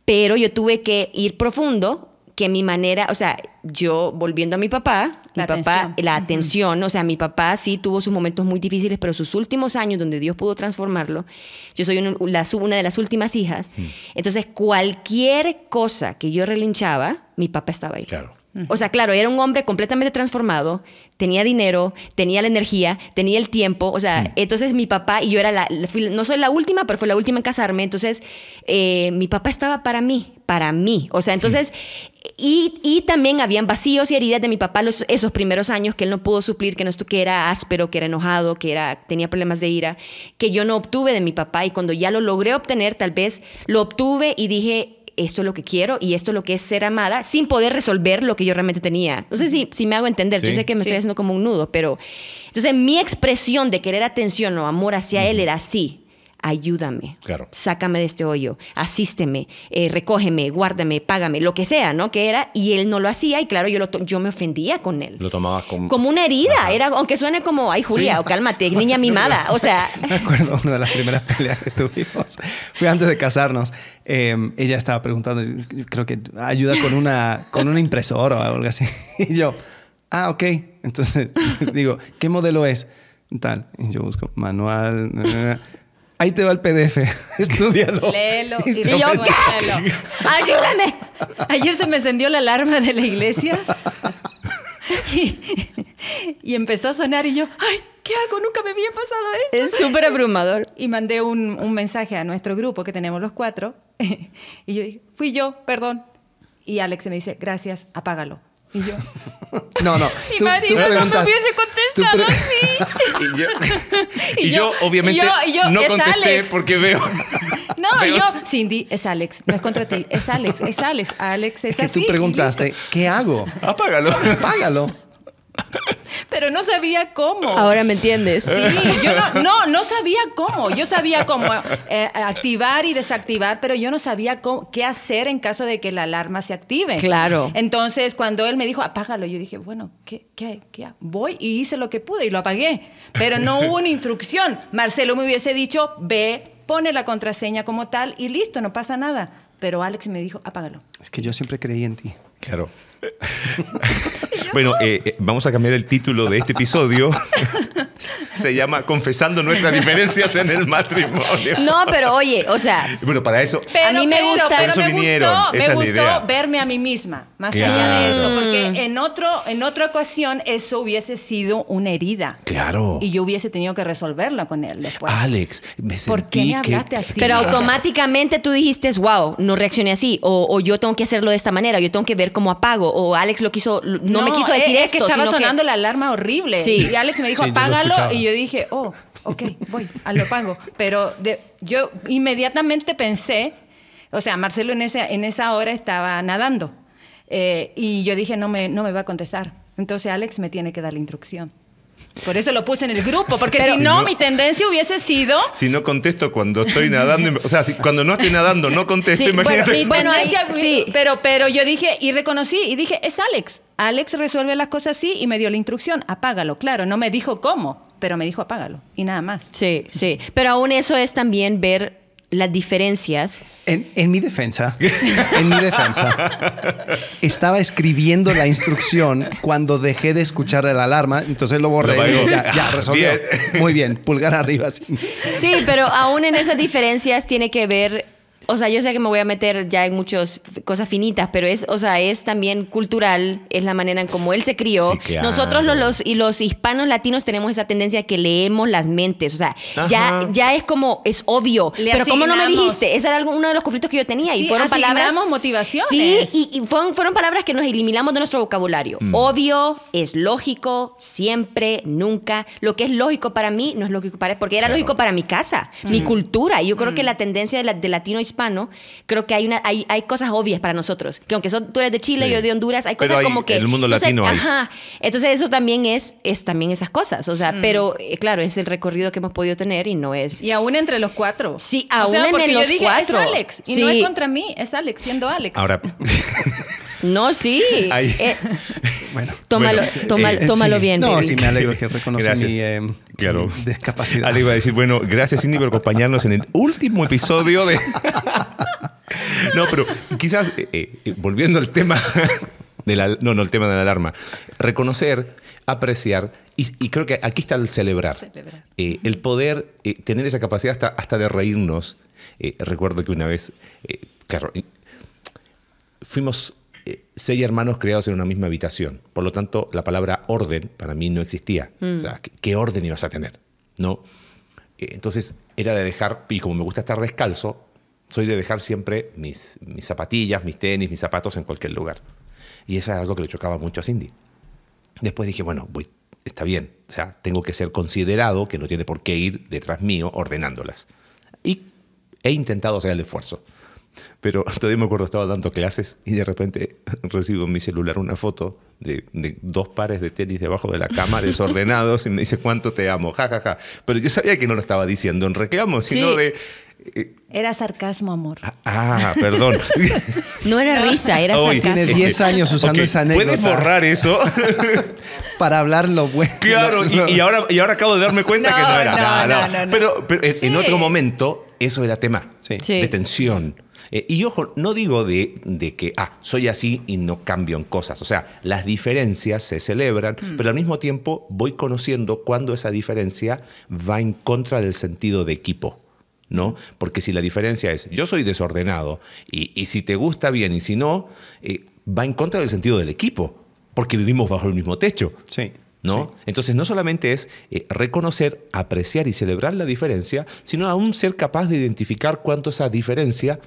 pero yo tuve que ir profundo que mi manera, o sea, yo volviendo a mi papá, la papá, atención. la atención, o sea, mi papá sí tuvo sus momentos muy difíciles, pero sus últimos años donde Dios pudo transformarlo, yo soy una de las últimas hijas, mm. entonces cualquier cosa que yo relinchaba, mi papá estaba ahí. Claro. O sea, claro, era un hombre completamente transformado, tenía dinero, tenía la energía, tenía el tiempo, o sea, mm. entonces mi papá y yo era la, no soy la última, pero fue la última en casarme, entonces eh, mi papá estaba para mí, para mí, o sea, entonces y, también habían vacíos y heridas de mi papá los, esos primeros años que él no pudo suplir, que, no, que era áspero, que era enojado, que era, tenía problemas de ira, que yo no obtuve de mi papá y cuando ya lo logré obtener, tal vez lo obtuve y dije, esto es lo que quiero y esto es lo que es ser amada sin poder resolver lo que yo realmente tenía. No sé si, si me hago entender, yo sé que me estoy haciendo como un nudo, pero entonces mi expresión de querer atención o amor hacia él era así ayúdame, sácame de este hoyo, asísteme, eh, recógeme, guárdame, págame, lo que sea, ¿no? Que era, y él no lo hacía, y claro, yo, lo yo me ofendía con él. Lo tomaba como... Como una herida, era, aunque suene como, ay Julia, o cálmate, niña mimada, o sea... me acuerdo una de las primeras peleas que tuvimos, fue antes de casarnos, em, ella estaba preguntando, creo que ayuda con una, con una impresora o algo así, y yo, ah, ok, entonces digo, ¿qué modelo es? Tal, y yo busco manual... Ahí te va el PDF. Estudialo. Léelo. Y, yo, ¿qué? ¡Ayúdame! Ayer se me encendió la alarma de la iglesia. Y, empezó a sonar y yo, ¡ay! ¿Qué hago? Nunca me había pasado eso. Es súper abrumador. Y mandé un, un, mensaje a nuestro grupo que tenemos los cuatro. Y yo dije, fui yo, perdón. Y Alex me dice, gracias, apágalo. Y yo. No, no. Y tú, no me hubiese contestado así. y yo, y yo, obviamente, yo, yo, no contesté porque veo. No, yo, Cindy, es Alex. No es contra ti. Es Alex, es Alex. Alex es, es que tú preguntaste, ¿qué hago? Apágalo. Apágalo. Pero no sabía cómo. Ahora me entiendes. Sí, yo no, no, sabía cómo. Yo sabía cómo eh, activar y desactivar, pero yo no sabía qué hacer en caso de que la alarma se active. Claro. Entonces, cuando él me dijo, apágalo, yo dije, bueno, ¿qué, Voy y hice lo que pude y lo apagué. Pero no hubo una instrucción. Marcelo me hubiese dicho, ve, pone la contraseña como tal y listo, no pasa nada. Pero Alex me dijo, apágalo. Es que yo siempre creí en ti. Claro. bueno, eh, eh, vamos a cambiar el título de este episodio se llama Confesando nuestras diferencias en el matrimonio. No, pero oye, o sea. Bueno, para eso. Pero, a mí me gusta. me gustó, me gustó verme a mí misma, más allá de eso, porque en otro, en otra ocasión eso hubiese sido una herida. Claro. Y yo hubiese tenido que resolverla con él después. Alex, me sentí ¿Por qué hablaste así? Pero automáticamente tú dijiste, wow, no reaccioné así, o, yo tengo que hacerlo de esta manera, yo tengo que ver cómo apago, o Alex lo quiso, no, me quiso e, decir esto. que estaba sonando la alarma horrible. Sí. Y Alex me dijo, apaga y yo dije, oh, ok, voy, a lo pago. Pero yo inmediatamente pensé, o sea, Marcelo en esa, en esa hora estaba nadando. Eh, y yo dije, no me, no me va a contestar. Entonces Alex me tiene que dar la instrucción. Por eso lo puse en el grupo, porque si no, mi tendencia hubiese sido. Si no contesto cuando estoy nadando, o sea, cuando no estoy nadando no contesto, imagínate. Bueno, mi, bueno sí, pero, pero yo dije y reconocí y dije, es Alex. Alex resuelve las cosas así y me dio la instrucción, apágalo. Claro, no me dijo cómo, pero me dijo apágalo y nada más. Sí, sí. Pero aún eso es también ver las diferencias. En, mi defensa, en mi defensa, estaba escribiendo la instrucción cuando dejé de escuchar la alarma, entonces lo borré. ya, ya, ah, resolvió. Muy bien, pulgar arriba. sí, pero aún en esas diferencias tiene que ver o sea, yo sé que me voy a meter ya en muchas cosas finitas, pero es, o sea, es también cultural, es la manera en cómo él se crió. Nosotros los, y los hispanos latinos tenemos esa tendencia que leemos las mentes, o sea, ya, ya es como, es obvio, pero ¿cómo no me dijiste? Ese era uno de los conflictos que yo tenía y fueron palabras... motivaciones. Sí, y, fueron, palabras que nos eliminamos de nuestro vocabulario. Mm. Obvio, es lógico, siempre, nunca. Lo que es lógico para mí no es lógico para... Porque era lógico para mi casa, mi cultura. Y yo creo que mm. la tendencia de, la, de latino hispano creo que hay, una, hay, cosas obvias para nosotros. Que aunque son, tú eres de Chile, yo de Honduras, hay cosas como que... El mundo latino Ajá. Entonces eso también es, es también esas cosas. O sea, mm. pero eh, claro, es el recorrido que hemos podido tener y no es... Y aún entre los cuatro. Sí, aún entre los cuatro. Es Alex. Y no es contra mí, es Alex siendo Alex. Ahora... No, sí. Eh, bueno, tómalo, eh, eh, bien. No, sí, me alegro que reconozca mi, claro. discapacidad. Ah, iba a decir, bueno, gracias Cindy por acompañarnos en el último episodio de... no, pero quizás, volviendo al tema de la, no, no, el tema de la alarma. Reconocer, apreciar, y, creo que aquí está el celebrar. el poder tener esa capacidad hasta, hasta de reírnos. recuerdo que una vez, claro, fuimos seis hermanos criados en una misma habitación. Por lo tanto, la palabra orden para mí no existía. Mm. O ¿qué, orden ibas a tener? ¿No? Eh, entonces era de dejar, y como me gusta estar descalzo, soy de dejar siempre mis, mis zapatillas, mis tenis, mis zapatos en cualquier lugar. Y eso era algo que le chocaba mucho a Cindy. Después dije, bueno, voy, está bien. O sea, tengo que ser considerado que no tiene por qué ir detrás mío ordenándolas. Y he intentado hacer el esfuerzo. Pero todavía me acuerdo, estaba dando clases y de repente recibo en mi celular una foto de, dos pares de tenis debajo de la cama desordenados y me dice cuánto te amo, jajaja. Pero yo sabía que no lo estaba diciendo en reclamo, sino de... Eh, era sarcasmo, amor. Ah, ah perdón. no era risa, era sarcasmo. Tiene 10 años usando esa anécdota. ¿Puedes borrar eso? Para hablar lo bueno. Claro, Y, ahora, acabo de darme cuenta que no era. Pero, pero en otro momento eso era tema de tensión eh, y ojo, no digo de, de, que, ah, soy así y no cambio en cosas. O sea, las diferencias se celebran, mm. pero al mismo tiempo voy conociendo cuándo esa diferencia va en contra del sentido de equipo. ¿No? Porque si la diferencia es yo soy desordenado y, si te gusta bien y si no, eh, va en contra del sentido del equipo, porque vivimos bajo el mismo techo. Sí. ¿No? Entonces no solamente es eh, reconocer, apreciar y celebrar la diferencia, sino aún ser capaz de identificar cuánto esa diferencia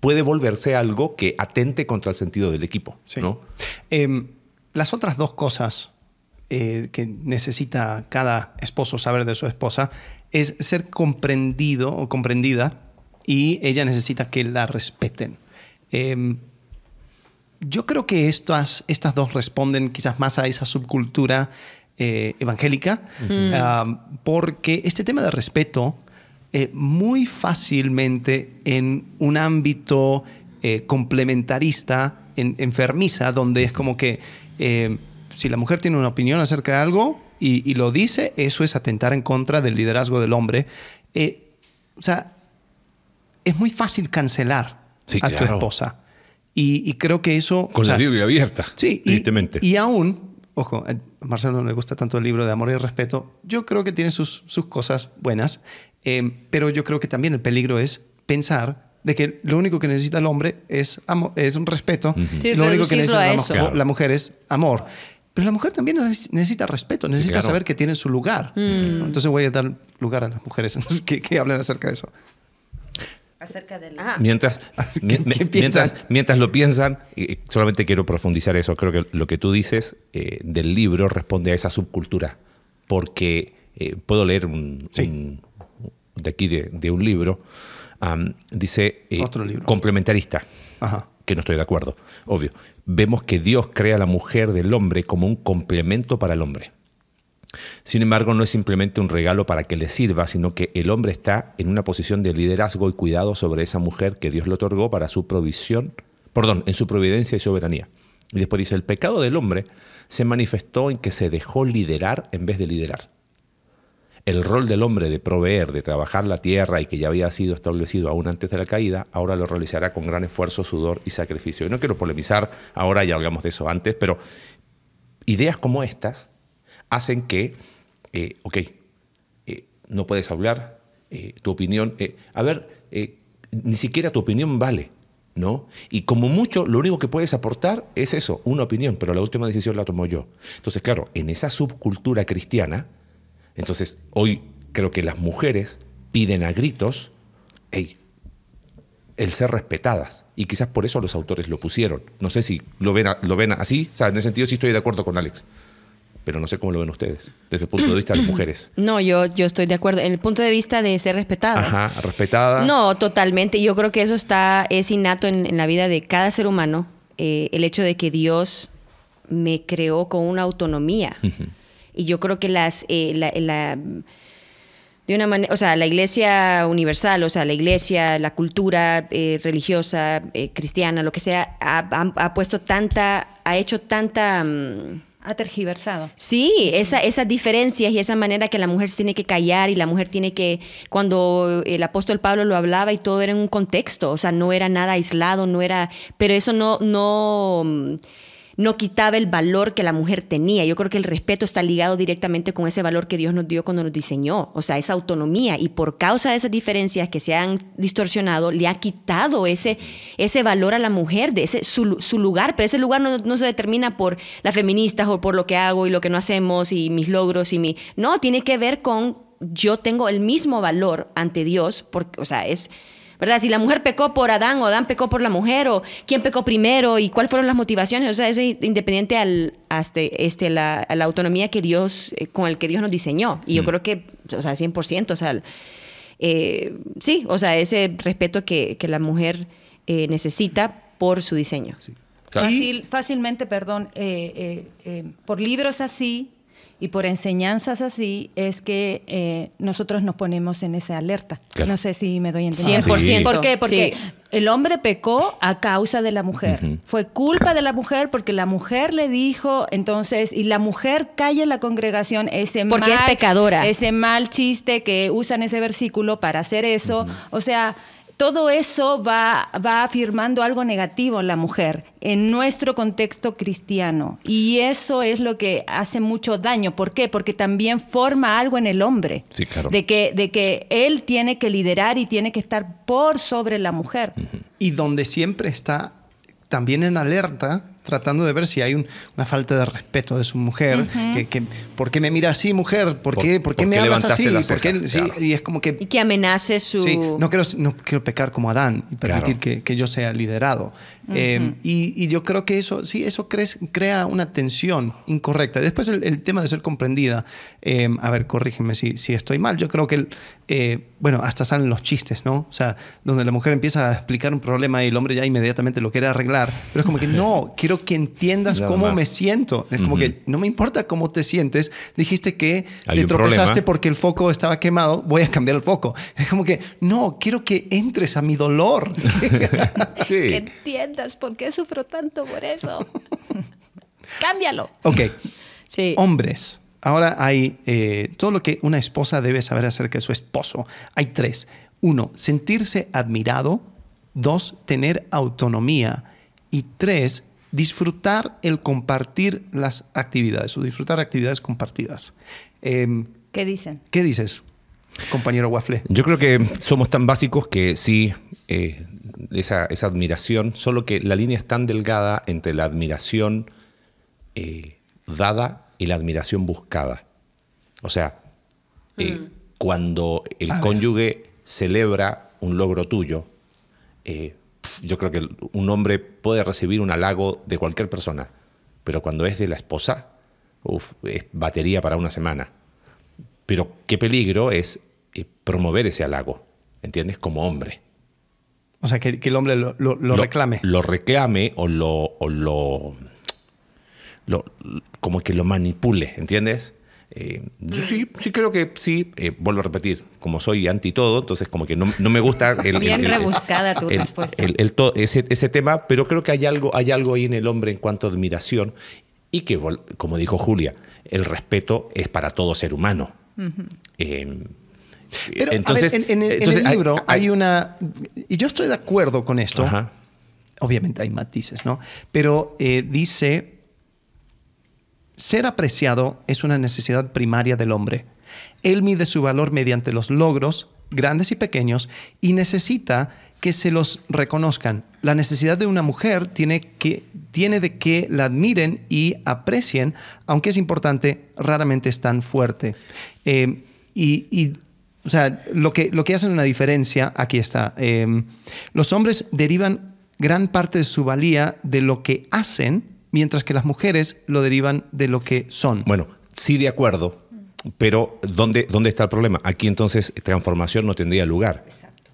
puede volverse algo que atente contra el sentido del equipo. Em, las otras dos cosas eh, que necesita cada esposo saber de su esposa es ser comprendido o comprendida y ella necesita que la respeten. Em, yo creo que estas, estas dos responden quizás más a esa subcultura eh, evangélica, porque este tema de respeto eh, muy fácilmente en un ámbito eh, complementarista, en, enfermiza, donde es como que eh, si la mujer tiene una opinión acerca de algo y, lo dice, eso es atentar en contra del liderazgo del hombre. o sea, es muy fácil cancelar a tu esposa. Y, creo que eso... Con la Biblia abierta, sí, Y, aún, ojo, a Marcelo no le gusta tanto el libro de Amor y Respeto, yo creo que tiene sus, sus cosas buenas, Em, pero yo creo que también el peligro es pensar de que lo único que necesita el hombre es, es un respeto, lo único que necesita la, mujer es amor. Pero la mujer también necesita respeto, necesita saber que tiene su lugar. Mm. Entonces voy a dar lugar a las mujeres que, hablen acerca de eso. Acerca ah. mientras, mientras, mientras, lo piensan, solamente quiero profundizar eso. Creo que lo que tú dices eh, del libro responde a esa subcultura. Porque eh, puedo leer un, un de aquí de, un libro, dice eh, complementarista, que no estoy de acuerdo, obvio. Vemos que Dios crea a la mujer del hombre como un complemento para el hombre. Sin embargo, no es simplemente un regalo para que le sirva, sino que el hombre está en una posición de liderazgo y cuidado sobre esa mujer que Dios le otorgó para su provisión, perdón, en su providencia y soberanía. Y después dice, el pecado del hombre se manifestó en que se dejó liderar en vez de liderar. El rol del hombre de proveer, de trabajar la tierra y que ya había sido establecido aún antes de la caída, ahora lo realizará con gran esfuerzo, sudor y sacrificio. Y no quiero polemizar ahora, ya hablamos de eso antes, pero ideas como estas hacen que, eh, ok, eh, no puedes hablar, eh, tu opinión, a ver, ni siquiera tu opinión vale. ¿No? Y como mucho, lo único que puedes aportar es eso, una opinión, pero la última decisión la tomo yo. Entonces, claro, en esa subcultura cristiana, entonces, hoy creo que las mujeres piden a gritos, el ser respetadas. Y quizás por eso los autores lo pusieron. No sé si lo ven, lo ven así. O sea, en ese sentido sí estoy de acuerdo con Alex. Pero no sé cómo lo ven ustedes, desde el punto de vista de las mujeres. No, yo, yo estoy de acuerdo. En el punto de vista de ser respetadas. Ajá, respetadas. No, totalmente. Yo creo que eso está, es innato en, la vida de cada ser humano. Eh, el hecho de que Dios me creó con una autonomía. Y yo creo que las, eh, la, de una manera, o sea, la iglesia universal, o sea, la iglesia, la cultura eh, religiosa, eh, cristiana, lo que sea, ha, puesto tanta, ha hecho tanta... Mm, ha tergiversado. Sí, esa, esas diferencias y esa manera que la mujer tiene que callar y la mujer tiene que, cuando el apóstol Pablo lo hablaba y todo era en un contexto, o sea, no era nada aislado, no era, pero eso no, no mm, no quitaba el valor que la mujer tenía. Yo creo que el respeto está ligado directamente con ese valor que Dios nos dio cuando nos diseñó, o sea, esa autonomía. Y por causa de esas diferencias que se han distorsionado, le ha quitado ese, ese valor a la mujer, de ese, su, lugar. Pero ese lugar no, no, se determina por las feministas o por lo que hago y lo que no hacemos y mis logros y mi... No, tiene que ver con yo tengo el mismo valor ante Dios, porque, o sea, es ¿verdad? Si la mujer pecó por Adán o Adán pecó por la mujer o quién pecó primero y cuáles fueron las motivaciones, o sea, es independiente al, este, la, a la autonomía que Dios, eh, con el que Dios nos diseñó. Y yo mm. creo que, o sea, 100%, o sea, eh, sí, o sea, ese respeto que, la mujer eh, necesita por su diseño. fácilmente, perdón, por libros así y por enseñanzas así es que eh, nosotros nos ponemos en esa alerta. No sé si me doy entendimiento. 100%. Ah, ¿Por qué? Porque el hombre pecó a causa de la mujer. Fue culpa de la mujer porque la mujer le dijo, entonces, y la mujer calla en la congregación ese mal, Ese mal chiste que usan ese versículo para hacer eso. O sea todo eso va, va afirmando algo negativo en la mujer en nuestro contexto cristiano. Y eso es lo que hace mucho daño. ¿Por qué? Porque también forma algo en el hombre. claro. De que, de que él tiene que liderar y tiene que estar por sobre la mujer. Y donde siempre está también en alerta tratando de ver si hay una falta de respeto de su mujer. que, que, ¿Por qué me mira así, mujer? ¿Por, qué, me hablas así? Y es como que... Y que amenace su... no quiero, no quiero pecar como Adán y permitir que, que, yo sea liderado. Em, y, yo creo que eso, sí, eso crea una tensión incorrecta. Después el, tema de ser comprendida, em, a ver, corrígeme si, estoy mal, yo creo que, eh, bueno, hasta salen los chistes, ¿no? O sea, donde la mujer empieza a explicar un problema y el hombre ya inmediatamente lo quiere arreglar, pero es como que no, quiero que entiendas cómo me siento. Es como que no me importa cómo te sientes, dijiste que te tropezaste porque el foco estaba quemado, voy a cambiar el foco. Es como que no, quiero que entres a mi dolor. por qué sufro tanto por eso. Cámbialo. Ok. Sí. Hombres. Ahora hay eh, todo lo que una esposa debe saber acerca de su esposo. Hay tres. Uno, sentirse admirado. Dos, tener autonomía. Y tres, disfrutar el compartir las actividades o disfrutar actividades compartidas. Em, ¿Qué dicen? ¿Qué dices, compañero Waffle? Yo creo que somos tan básicos que sí, eh, esa, admiración, solo que la línea es tan delgada entre la admiración eh, dada y la admiración buscada. O sea, eh, mm. cuando el cónyuge celebra un logro tuyo, eh, yo creo que un hombre puede recibir un halago de cualquier persona, pero cuando es de la esposa, uf, es batería para una semana. Pero qué peligro es promover ese halago, ¿entiendes? Como hombre. O sea, que, el hombre lo, reclame. Lo reclame o lo, o lo, como que lo manipule, ¿entiendes? Eh, yo sí, sí creo que sí. Eh, vuelvo a repetir, como soy anti todo, entonces como que no, no me gusta... El, Bien rebuscada tu respuesta. el, ese, ese, tema, pero creo que hay algo, hay algo ahí en el hombre en cuanto a admiración y que, como dijo Julia, el respeto es para todo ser humano. Uh entonces, en, el libro hay, una... Y yo estoy de acuerdo con esto. Obviamente hay matices, ¿no? Pero eh, dice, ser apreciado es una necesidad primaria del hombre. Él mide su valor mediante los logros, grandes y pequeños, y necesita que se los reconozcan. La necesidad de una mujer tiene, que, tiene de que la admiren y aprecien, aunque es importante, raramente es tan fuerte. Eh, y, y o sea, lo que, lo que hacen una diferencia, aquí está. Em, los hombres derivan gran parte de su valía de lo que hacen, mientras que las mujeres lo derivan de lo que son. Bueno, sí, de acuerdo, pero ¿dónde, dónde está el problema? Aquí entonces transformación no tendría lugar. Exacto.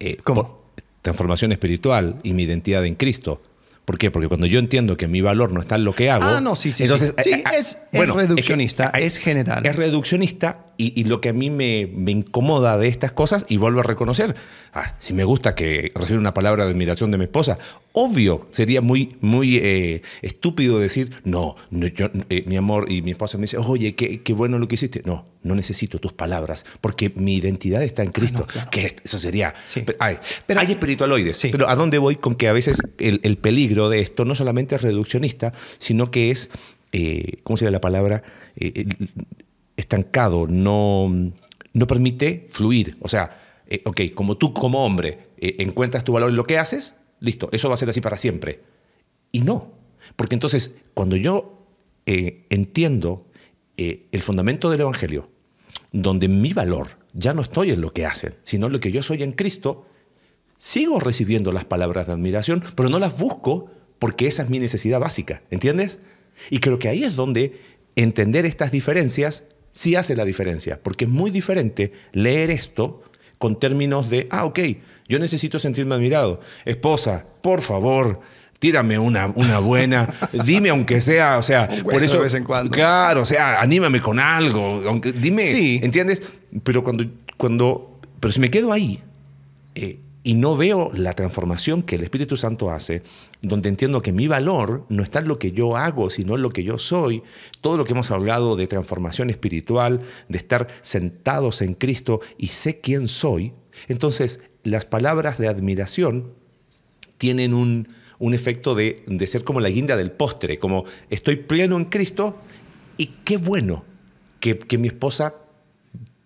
Eh, ¿Cómo? transformación espiritual y mi identidad en Cristo. ¿Por qué? Porque cuando yo entiendo que mi valor no está en lo que hago. Ah, no, sí, sí. Entonces, eh, eh, es, bueno, reduccionista, es, general. Es reduccionista y, lo que a mí me, incomoda de estas cosas, y vuelvo a reconocer, ah, si me gusta que reciba una palabra de admiración de mi esposa, obvio, sería muy, muy eh, estúpido decir, no, yo, mi amor y mi esposa me dice, oye, qué, bueno lo que hiciste. No, no necesito tus palabras, porque mi identidad está en ah, Cristo. Que eso sería. hay espiritualoides, pero ¿a dónde voy con que a veces el peligro de esto no solamente es reduccionista, sino que es, eh, ¿cómo sería la palabra? Eh, eh, estancado, no, no permite fluir. O sea, eh, ok, como tú como hombre encuentras tu valor en lo que haces, listo, eso va a ser así para siempre. Y no, porque entonces cuando yo entiendo el fundamento del Evangelio, donde mi valor ya no estoy en lo que hacen, sino en lo que yo soy en Cristo, sigo recibiendo las palabras de admiración, pero no las busco porque esa es mi necesidad básica, ¿entiendes? Y creo que ahí es donde entender estas diferencias sí hace la diferencia, porque es muy diferente leer esto con términos de, ah, ok, yo necesito sentirme admirado. Esposa, por favor, tírame una, una buena, dime aunque sea, o sea, por eso de vez en cuando. Claro, o sea, anímame con algo, aunque, dime, ¿entiendes? Pero cuando, cuando, pero si me quedo ahí, eh, y no veo la transformación que el Espíritu Santo hace, donde entiendo que mi valor no está en lo que yo hago, sino en lo que yo soy, todo lo que hemos hablado de transformación espiritual, de estar sentados en Cristo y sé quién soy, entonces las palabras de admiración tienen un, un efecto de, de ser como la guinda del postre, como estoy pleno en Cristo y qué bueno que, que mi esposa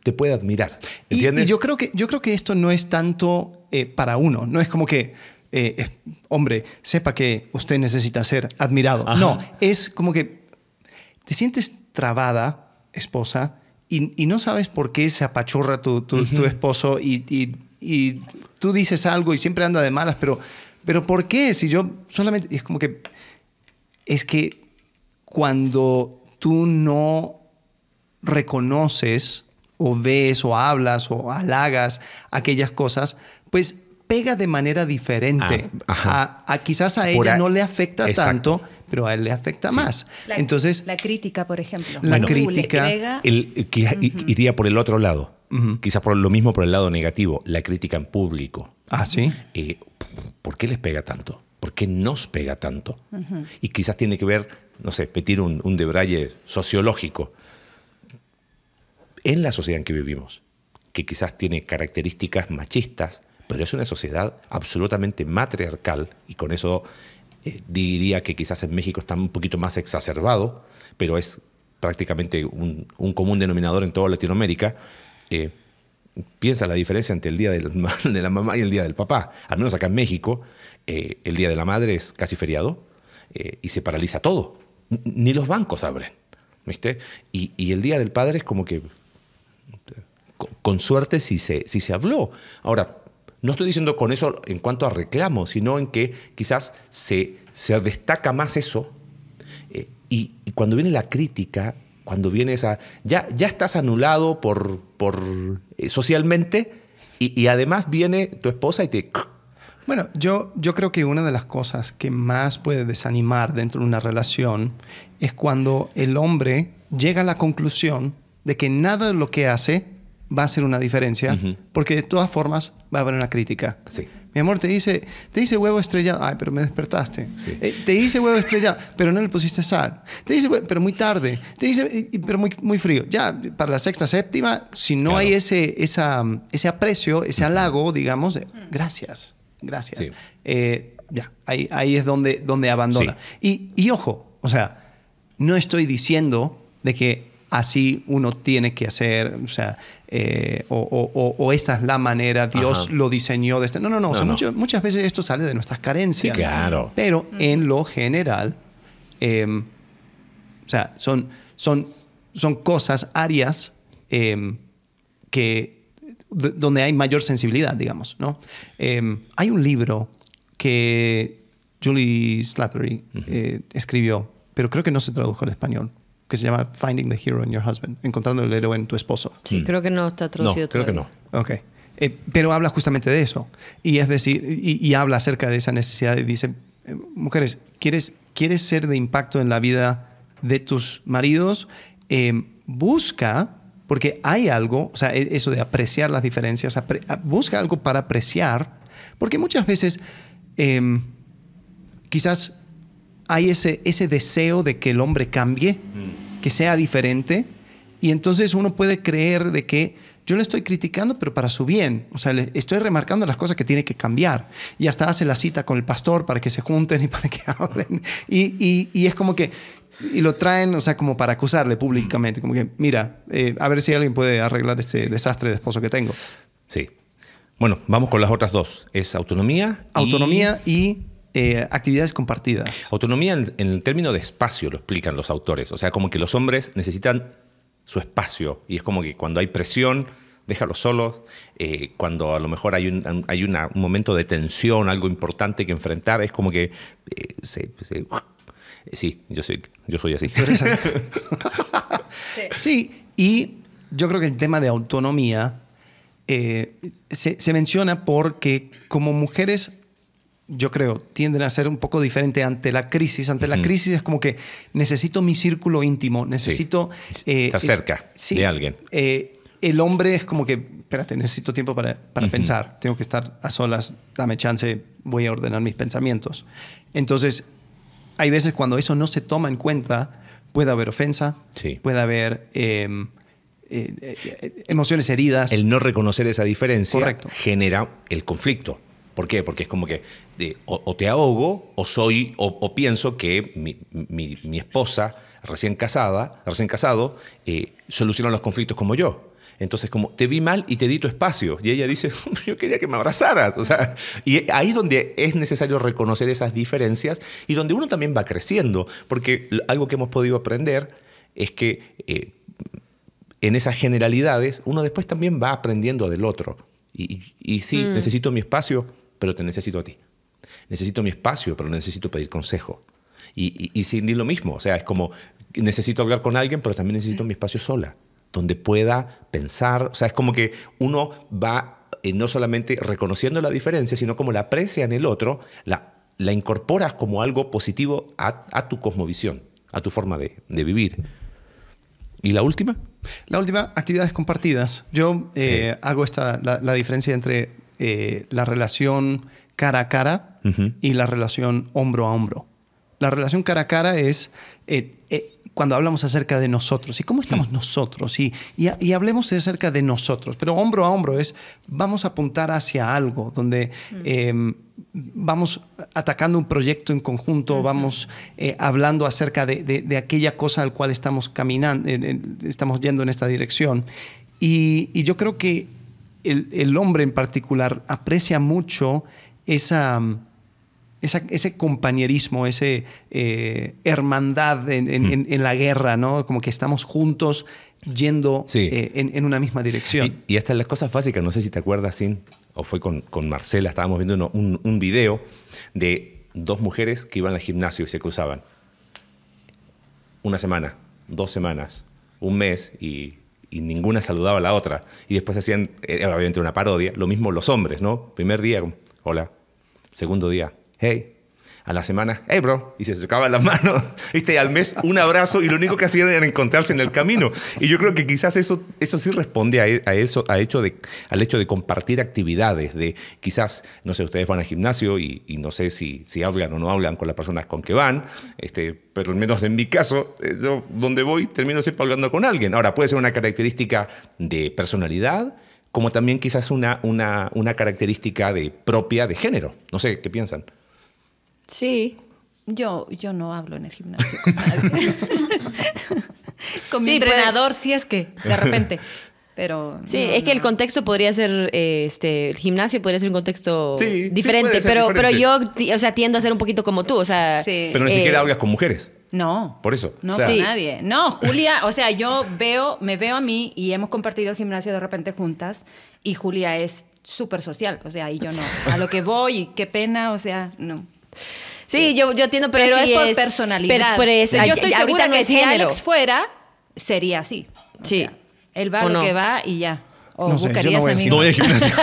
te pueda admirar. Y, y, yo, creo que, yo creo que esto no es tanto eh, para uno. No es como que, eh, hombre, sepa que usted necesita ser admirado. No, es como que te sientes trabada, esposa, y, no sabes por qué se apachurra tu, esposo y, tú dices algo y siempre anda de malas, pero, pero ¿por qué? Si yo solamente... Es como que... Es que cuando tú no reconoces o ves o hablas o halagas aquellas cosas, pues pega de manera diferente. Ah, a, quizás a ella no le afecta tanto, pero a él le afecta más. La, Entonces, la crítica, por ejemplo. La crítica eh, que, iría por el otro lado. Quizás por lo mismo por el lado negativo, la crítica en público. Ah, sí. Eh, ¿Por qué les pega tanto? ¿Por qué nos pega tanto? Y quizás tiene que ver, no sé, petir un, un debraye sociológico en la sociedad en que vivimos, que quizás tiene características machistas, pero es una sociedad absolutamente matriarcal y con eso eh, diría que quizás en México está un poquito más exacerbado, pero es prácticamente un, común denominador en toda Latinoamérica. Eh, piensa la diferencia entre el día de la mamá y el día del papá. Al menos acá en México, eh, el día de la madre es casi feriado y se paraliza todo. Ni los bancos abren. ¿viste? Y, el día del padre es como que con suerte si se, si se habló. Ahora, no estoy diciendo con eso en cuanto a reclamo, sino en que quizás se, destaca más eso. Eh, y, cuando viene la crítica, cuando viene esa. Ya, ya estás anulado por, por eh, socialmente y, además viene tu esposa y te. Bueno, yo, yo creo que una de las cosas que más puede desanimar dentro de una relación es cuando el hombre llega a la conclusión de que nada de lo que hace va a ser una diferencia, porque de todas formas va a haber una crítica. Sí. Mi amor, te dice, te dice huevo estrellado, ay, pero me despertaste. Eh, te dice huevo estrellado, pero no le pusiste sal. Te dice, pero muy tarde. Te dice, pero muy, muy frío. Ya, para la sexta, séptima, si no hay ese, esa, ese aprecio, ese halago, digamos, eh, mm. gracias, gracias. Eh, ya, ahí, ahí es donde, donde abandona. Y, y ojo, o sea, no estoy diciendo de que así uno tiene que hacer, o sea, eh, o, esta es la manera, Dios lo diseñó de este. No, no, no, Muchas, veces esto sale de nuestras carencias. claro. Pero en lo general, em, o sea, son, son, son cosas, áreas em, que, donde hay mayor sensibilidad, digamos, ¿no? Em, hay un libro que Julie Slattery eh, escribió, pero creo que no se tradujo al español que se llama Finding the Hero in Your Husband, encontrando el héroe en tu esposo. Sí, mm. creo que no está traducido. No, creo que no. Ok. Eh, pero habla justamente de eso. Y es decir, y, habla acerca de esa necesidad y dice, eh, mujeres, ¿quieres, ¿quieres ser de impacto en la vida de tus maridos? Eh, busca, porque hay algo, o sea, e, eso de apreciar las diferencias, busca algo para apreciar, porque muchas veces quizás hay ese, ese deseo de que el hombre cambie, mm. que sea diferente, y entonces uno puede creer de que yo le estoy criticando, pero para su bien. O sea, le estoy remarcando las cosas que tiene que cambiar. Y hasta hace la cita con el pastor para que se junten y para que hablen. Y, es como que... Y lo traen, o sea, como para acusarle públicamente. Como que, mira, eh, a ver si alguien puede arreglar este desastre de esposo que tengo. Sí. Bueno, vamos con las otras dos. Es autonomía. Autonomía y eh, actividades compartidas. Autonomía en, el término de espacio lo explican los autores. O sea, como que los hombres necesitan su espacio. Y es como que cuando hay presión, déjalo solo. Eh, cuando a lo mejor hay, un, hay un momento de tensión, algo importante que enfrentar, es como que eh, Sí, yo soy, yo soy así. sí. y yo creo que el tema de autonomía se, se, menciona porque como mujeres yo creo, tienden a ser un poco diferente ante la crisis. Ante la crisis es como que necesito mi círculo íntimo, necesito... Estar eh, cerca de alguien. Eh, el hombre es como que, espérate, necesito tiempo para, pensar, tengo que estar a solas, dame chance, voy a ordenar mis pensamientos. Entonces, hay veces cuando eso no se toma en cuenta, puede haber ofensa, puede haber em, eh, emociones heridas. El no reconocer esa diferencia genera el conflicto. ¿Por qué? Porque es como que o, te ahogo o soy o, pienso que mi, esposa recién casada, recién casado, eh, soluciona los conflictos como yo. Entonces, como te vi mal y te di tu espacio. Y ella dice, yo quería que me abrazaras. y ahí es donde es necesario reconocer esas diferencias y donde uno también va creciendo. Porque algo que hemos podido aprender es que eh, en esas generalidades uno después también va aprendiendo del otro. Y, y sí, mm. necesito mi espacio, pero te necesito a ti necesito mi espacio, pero necesito pedir consejo. Y, y, y lo mismo, o sea, es como, necesito hablar con alguien, pero también necesito mi espacio sola, donde pueda pensar, o sea, es como que uno va eh, no solamente reconociendo la diferencia, sino como la aprecia en el otro, la, la incorporas como algo positivo a, a, tu cosmovisión, a tu forma de, de vivir. ¿Y la última? La última, actividades compartidas. Yo eh, hago esta, la, diferencia entre eh, la relación cara a cara y la relación hombro a hombro. La relación cara a cara es eh, eh, cuando hablamos acerca de nosotros y cómo estamos hmm. nosotros y, y, hablemos acerca de nosotros, pero hombro a hombro es vamos a apuntar hacia algo donde hmm. em, vamos atacando un proyecto en conjunto, vamos eh, hablando acerca de, aquella cosa al cual estamos caminando, estamos yendo en esta dirección. Y, yo creo que el, el, hombre en particular aprecia mucho esa ese compañerismo, esa eh, hermandad hmm. en, la guerra, ¿no? Como que estamos juntos yendo eh, en, una misma dirección. Y, hasta las cosas básicas, no sé si te acuerdas, Sin, o fue con, Marcela, estábamos viendo un, video de dos mujeres que iban al gimnasio y se cruzaban. Una semana, dos semanas, un mes y y ninguna saludaba a la otra. Y después hacían, eh, obviamente, una parodia. Lo mismo los hombres, ¿no? Primer día, hola. Segundo día, hey. A la semana, hey bro, y se tocaban las manos, Y al mes un abrazo y lo único que hacían era encontrarse en el camino. Y yo creo que quizás eso, eso sí responde a, e, eso, a hecho de, al hecho de compartir actividades, de quizás, no sé, ustedes van al gimnasio y, no sé si, si hablan o no hablan con las personas con que van, este, pero al menos en mi caso, eh, yo donde voy termino siempre hablando con alguien. Ahora, puede ser una característica de personalidad, como también quizás una, una, una característica de, propia de género. No sé, ¿qué piensan? Sí. Yo, yo no hablo en el gimnasio con nadie. con mi entrenador, si es que, de repente. Pero sí es que el contexto podría ser eh, este el gimnasio podría ser un contexto diferente pero pero yo sea tiendo a ser un poquito como tú o sea pero ni eh, siquiera hablas con mujeres no por eso no o nadie no Julia o sea yo veo me veo a mí y hemos compartido el gimnasio de repente juntas y Julia es súper social o sea y yo no a lo que voy y qué pena o sea no Sí, yo, yo entiendo, pero, es, personalidad. Pero, yo estoy segura que si Alex fuera, sería así. sí. El él va que va y ya. O no sé, no voy a gimnasio.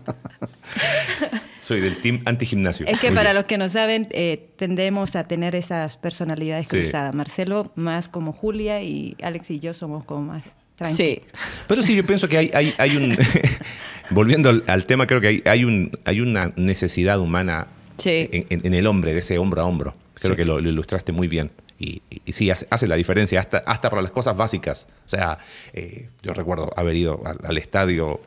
Soy del team anti-gimnasio. Es que para los que no saben, eh, tendemos a tener esas personalidades cruzadas. Marcelo más como Julia y Alex y yo somos como más pero sí, yo pienso que hay, hay, un... volviendo al, tema, creo que hay, un, hay una necesidad humana en, el hombre, de ese hombro a hombro. Creo que lo, ilustraste muy bien. Y, y, sí, hace, la diferencia, hasta, hasta para las cosas básicas. O sea, eh, yo recuerdo haber ido al, estadio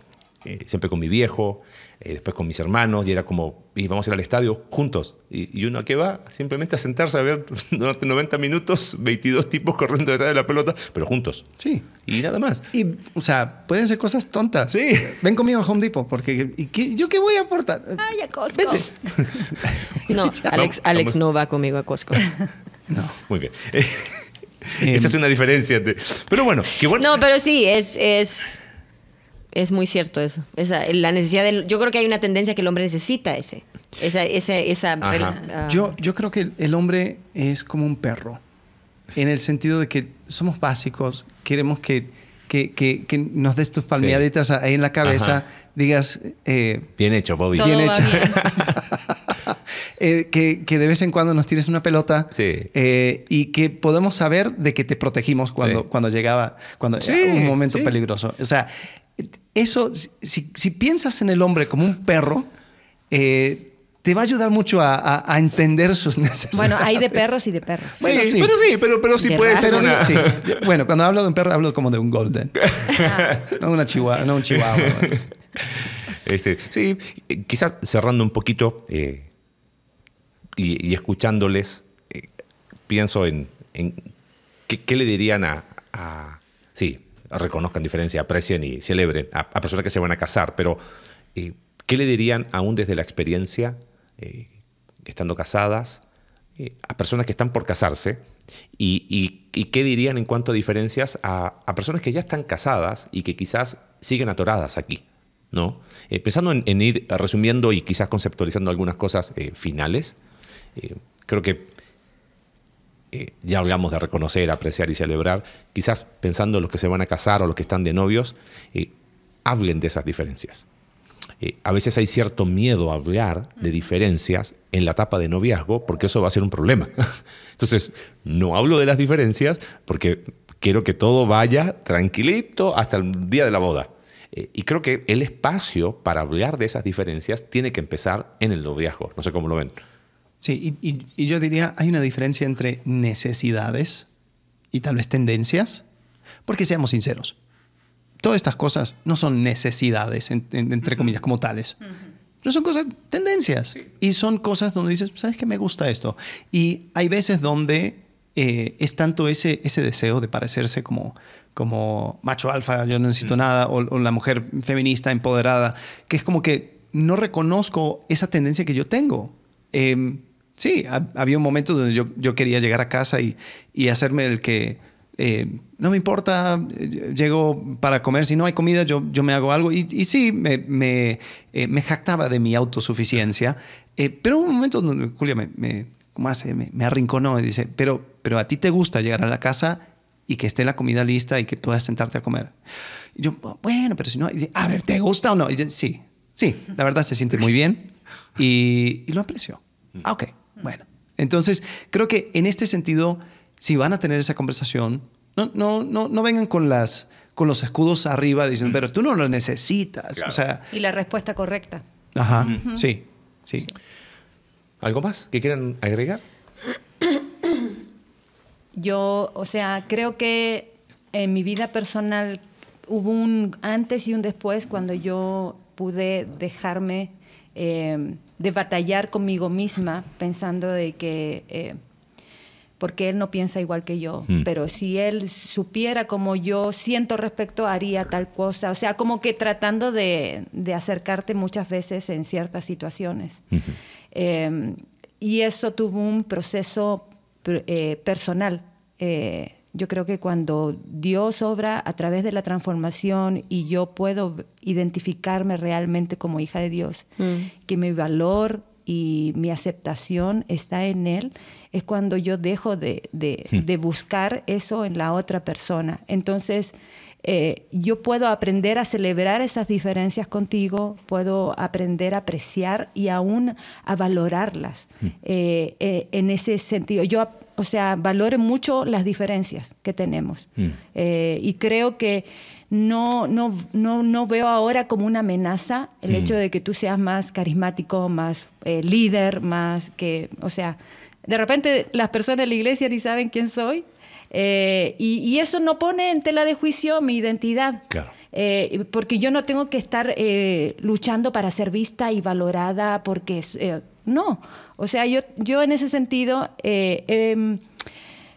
eh, siempre con mi viejo, eh, después con mis hermanos, y era como, íbamos a ir al estadio juntos. Y, y uno qué va simplemente a sentarse a ver durante 90 minutos 22 tipos corriendo detrás de la pelota, pero juntos. Sí. Y nada más. Y, o sea, pueden ser cosas tontas. Sí. Ven conmigo a Home Depot, porque ¿y ¿yo qué voy a aportar? Ay, a Costco. no, Alex, Alex no va conmigo a Costco. no. Muy bien. Em. Esa es una diferencia. Pero bueno, que bueno. No, pero sí, es es muy cierto eso. la necesidad del, yo creo que hay una tendencia que el hombre necesita ese. Esa, ah. yo, yo creo que el hombre es como un perro, en el sentido de que somos básicos, queremos que, nos des tus palmeaditas ahí en la cabeza, digas... Eh, bien hecho, Bobby. bien hecho. Eh, que, de vez en cuando nos tires una pelota eh, y que podemos saber de que te protegimos cuando, cuando llegaba, cuando un momento peligroso. O sea, eso, si, piensas en el hombre como un perro, eh, te va a ayudar mucho a, entender sus necesidades. Bueno, hay de perros y de perros. Bueno, sí, pero sí, pero, sí puede ser Bueno, cuando hablo de un perro, hablo como de un golden. Ah. No, una chihuahua, un chihuahua. Este, sí, eh, quizás cerrando un poquito eh, y, escuchándoles, pienso en, qué, le dirían a, a... Sí, reconozcan diferencia, aprecien y celebren a, personas que se van a casar, pero eh, ¿qué le dirían aún desde la experiencia, eh, estando casadas, eh, a personas que están por casarse? Y, qué dirían en cuanto a diferencias a, personas que ya están casadas y que quizás siguen atoradas aquí? ¿no? pensando en, ir resumiendo y quizás conceptualizando algunas cosas finales, creo que eh, ya hablamos de reconocer, apreciar y celebrar, quizás pensando en los que se van a casar o los que están de novios, y eh, hablen de esas diferencias. Eh, a veces hay cierto miedo a hablar de diferencias en la etapa de noviazgo porque eso va a ser un problema. Entonces, no hablo de las diferencias porque quiero que todo vaya tranquilito hasta el día de la boda. y creo que el espacio para hablar de esas diferencias tiene que empezar en el noviazgo. No sé cómo lo ven. Sí, y, yo diría, hay una diferencia entre necesidades y tal vez tendencias, porque seamos sinceros, todas estas cosas no son necesidades, entre comillas, como tales. No son cosas, tendencias. Y son cosas donde dices, ¿sabes qué me gusta esto? Y hay veces donde eh, es tanto ese, ese deseo de parecerse como, como macho alfa, yo no necesito nada, o, la mujer feminista empoderada, que es como que no reconozco esa tendencia que yo tengo. Em, sí, había un momento donde yo, yo quería llegar a casa y, hacerme el que eh, no me importa, llego para comer, si no hay comida yo, me hago algo. Y, y sí, me, eh, jactaba de mi autosuficiencia, eh, pero un momento donde Julia me, me, ¿cómo hace? me, arrinconó y dice, pero, pero a ti te gusta llegar a la casa y que esté la comida lista y que puedas sentarte a comer. yo, oh, bueno, pero si no, a ver, ¿te gusta o no? Y yo, sí, sí, la verdad se siente muy bien y, lo aprecio. Mm. Ah, ok, Mm. Bueno, entonces creo que en este sentido, si van a tener esa conversación, no, no, no, no vengan con las con los escudos arriba diciendo, mm. pero tú no lo necesitas. y la respuesta correcta. Ajá, sí, sí. ¿Algo más que quieran agregar? Yo, o sea, creo que en mi vida personal hubo un antes y un después cuando yo pude dejarme eh, de batallar conmigo misma pensando de que... Eh, porque él no piensa igual que yo, hmm. pero si él supiera como yo siento respecto, haría tal cosa, o sea, como que tratando de, acercarte muchas veces en ciertas situaciones. Em, y eso tuvo un proceso eh, personal eh, yo creo que cuando Dios obra a través de la transformación y yo puedo identificarme realmente como hija de Dios, mm. que mi valor y mi aceptación está en Él, es cuando yo dejo de, de, hmm. buscar eso en la otra persona. Entonces, eh, yo puedo aprender a celebrar esas diferencias contigo, puedo aprender a apreciar y aún a valorarlas. Hmm. Eh, eh, en ese sentido, yo o sea, valore mucho las diferencias que tenemos. Mm. Eh, y creo que no, no, veo ahora como una amenaza el hecho de que tú seas más carismático, más eh, líder, más que, o sea, de repente las personas de la iglesia ni saben quién soy. Eh, y, eso no pone en tela de juicio mi identidad, porque yo no tengo que estar luchando para ser vista y valorada, porque no, o sea, yo, yo en ese sentido eh, em,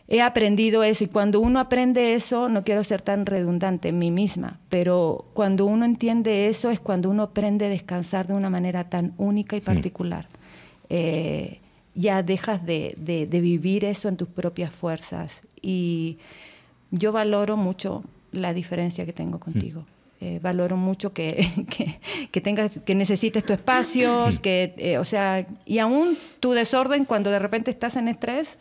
he aprendido eso y cuando uno aprende eso, no quiero ser tan redundante en mí misma, pero cuando uno entiende eso es cuando uno aprende a descansar de una manera tan única y particular. Eh, ya dejas de, vivir eso en tus propias fuerzas y yo valoro mucho la diferencia que tengo contigo. Eh, valoro mucho que, que, tengas, que necesites tu espacio, que, eh, o sea, y aún tu desorden cuando de repente estás en estrés.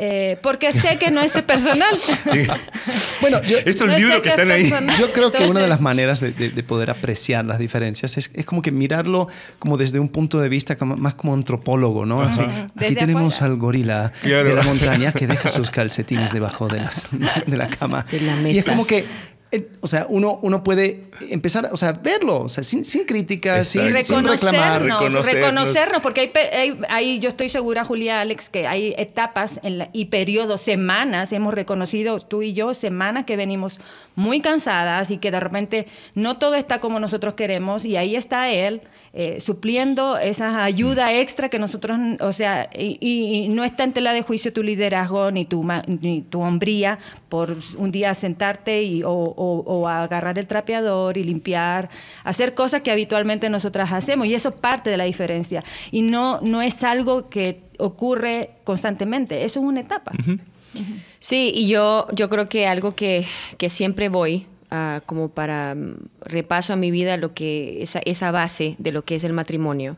Eh, porque sé que no es personal. bueno, yo, libro que ahí. Yo creo que una de las maneras de, poder apreciar las diferencias es, como que mirarlo como desde un punto de vista más como antropólogo, ¿no? aquí tenemos al gorila de la montaña que deja sus calcetines debajo de, las, de la cama. la mesa. Y es como que o sea, uno, uno puede empezar, o sea, verlo, sin, sin críticas, sin, reclamar. Reconocernos, reconocernos, porque hay, hay, yo estoy segura, Julia, Alex, que hay etapas en y periodos, semanas, hemos reconocido tú y yo, semanas que venimos muy cansadas y que de repente no todo está como nosotros queremos y ahí está él eh, supliendo esa ayuda mm. extra que nosotros, o sea, y, no está en tela de juicio tu liderazgo ni tu, ni tu hombría por un día sentarte y, o, agarrar el trapeador y limpiar, hacer cosas que habitualmente nosotras hacemos y eso parte de la diferencia y no, no es algo que ocurre constantemente, eso es una etapa. Sí, y yo, yo creo que algo que, que siempre voy como para mm, repaso a mi vida lo que esa, esa base de lo que es el matrimonio.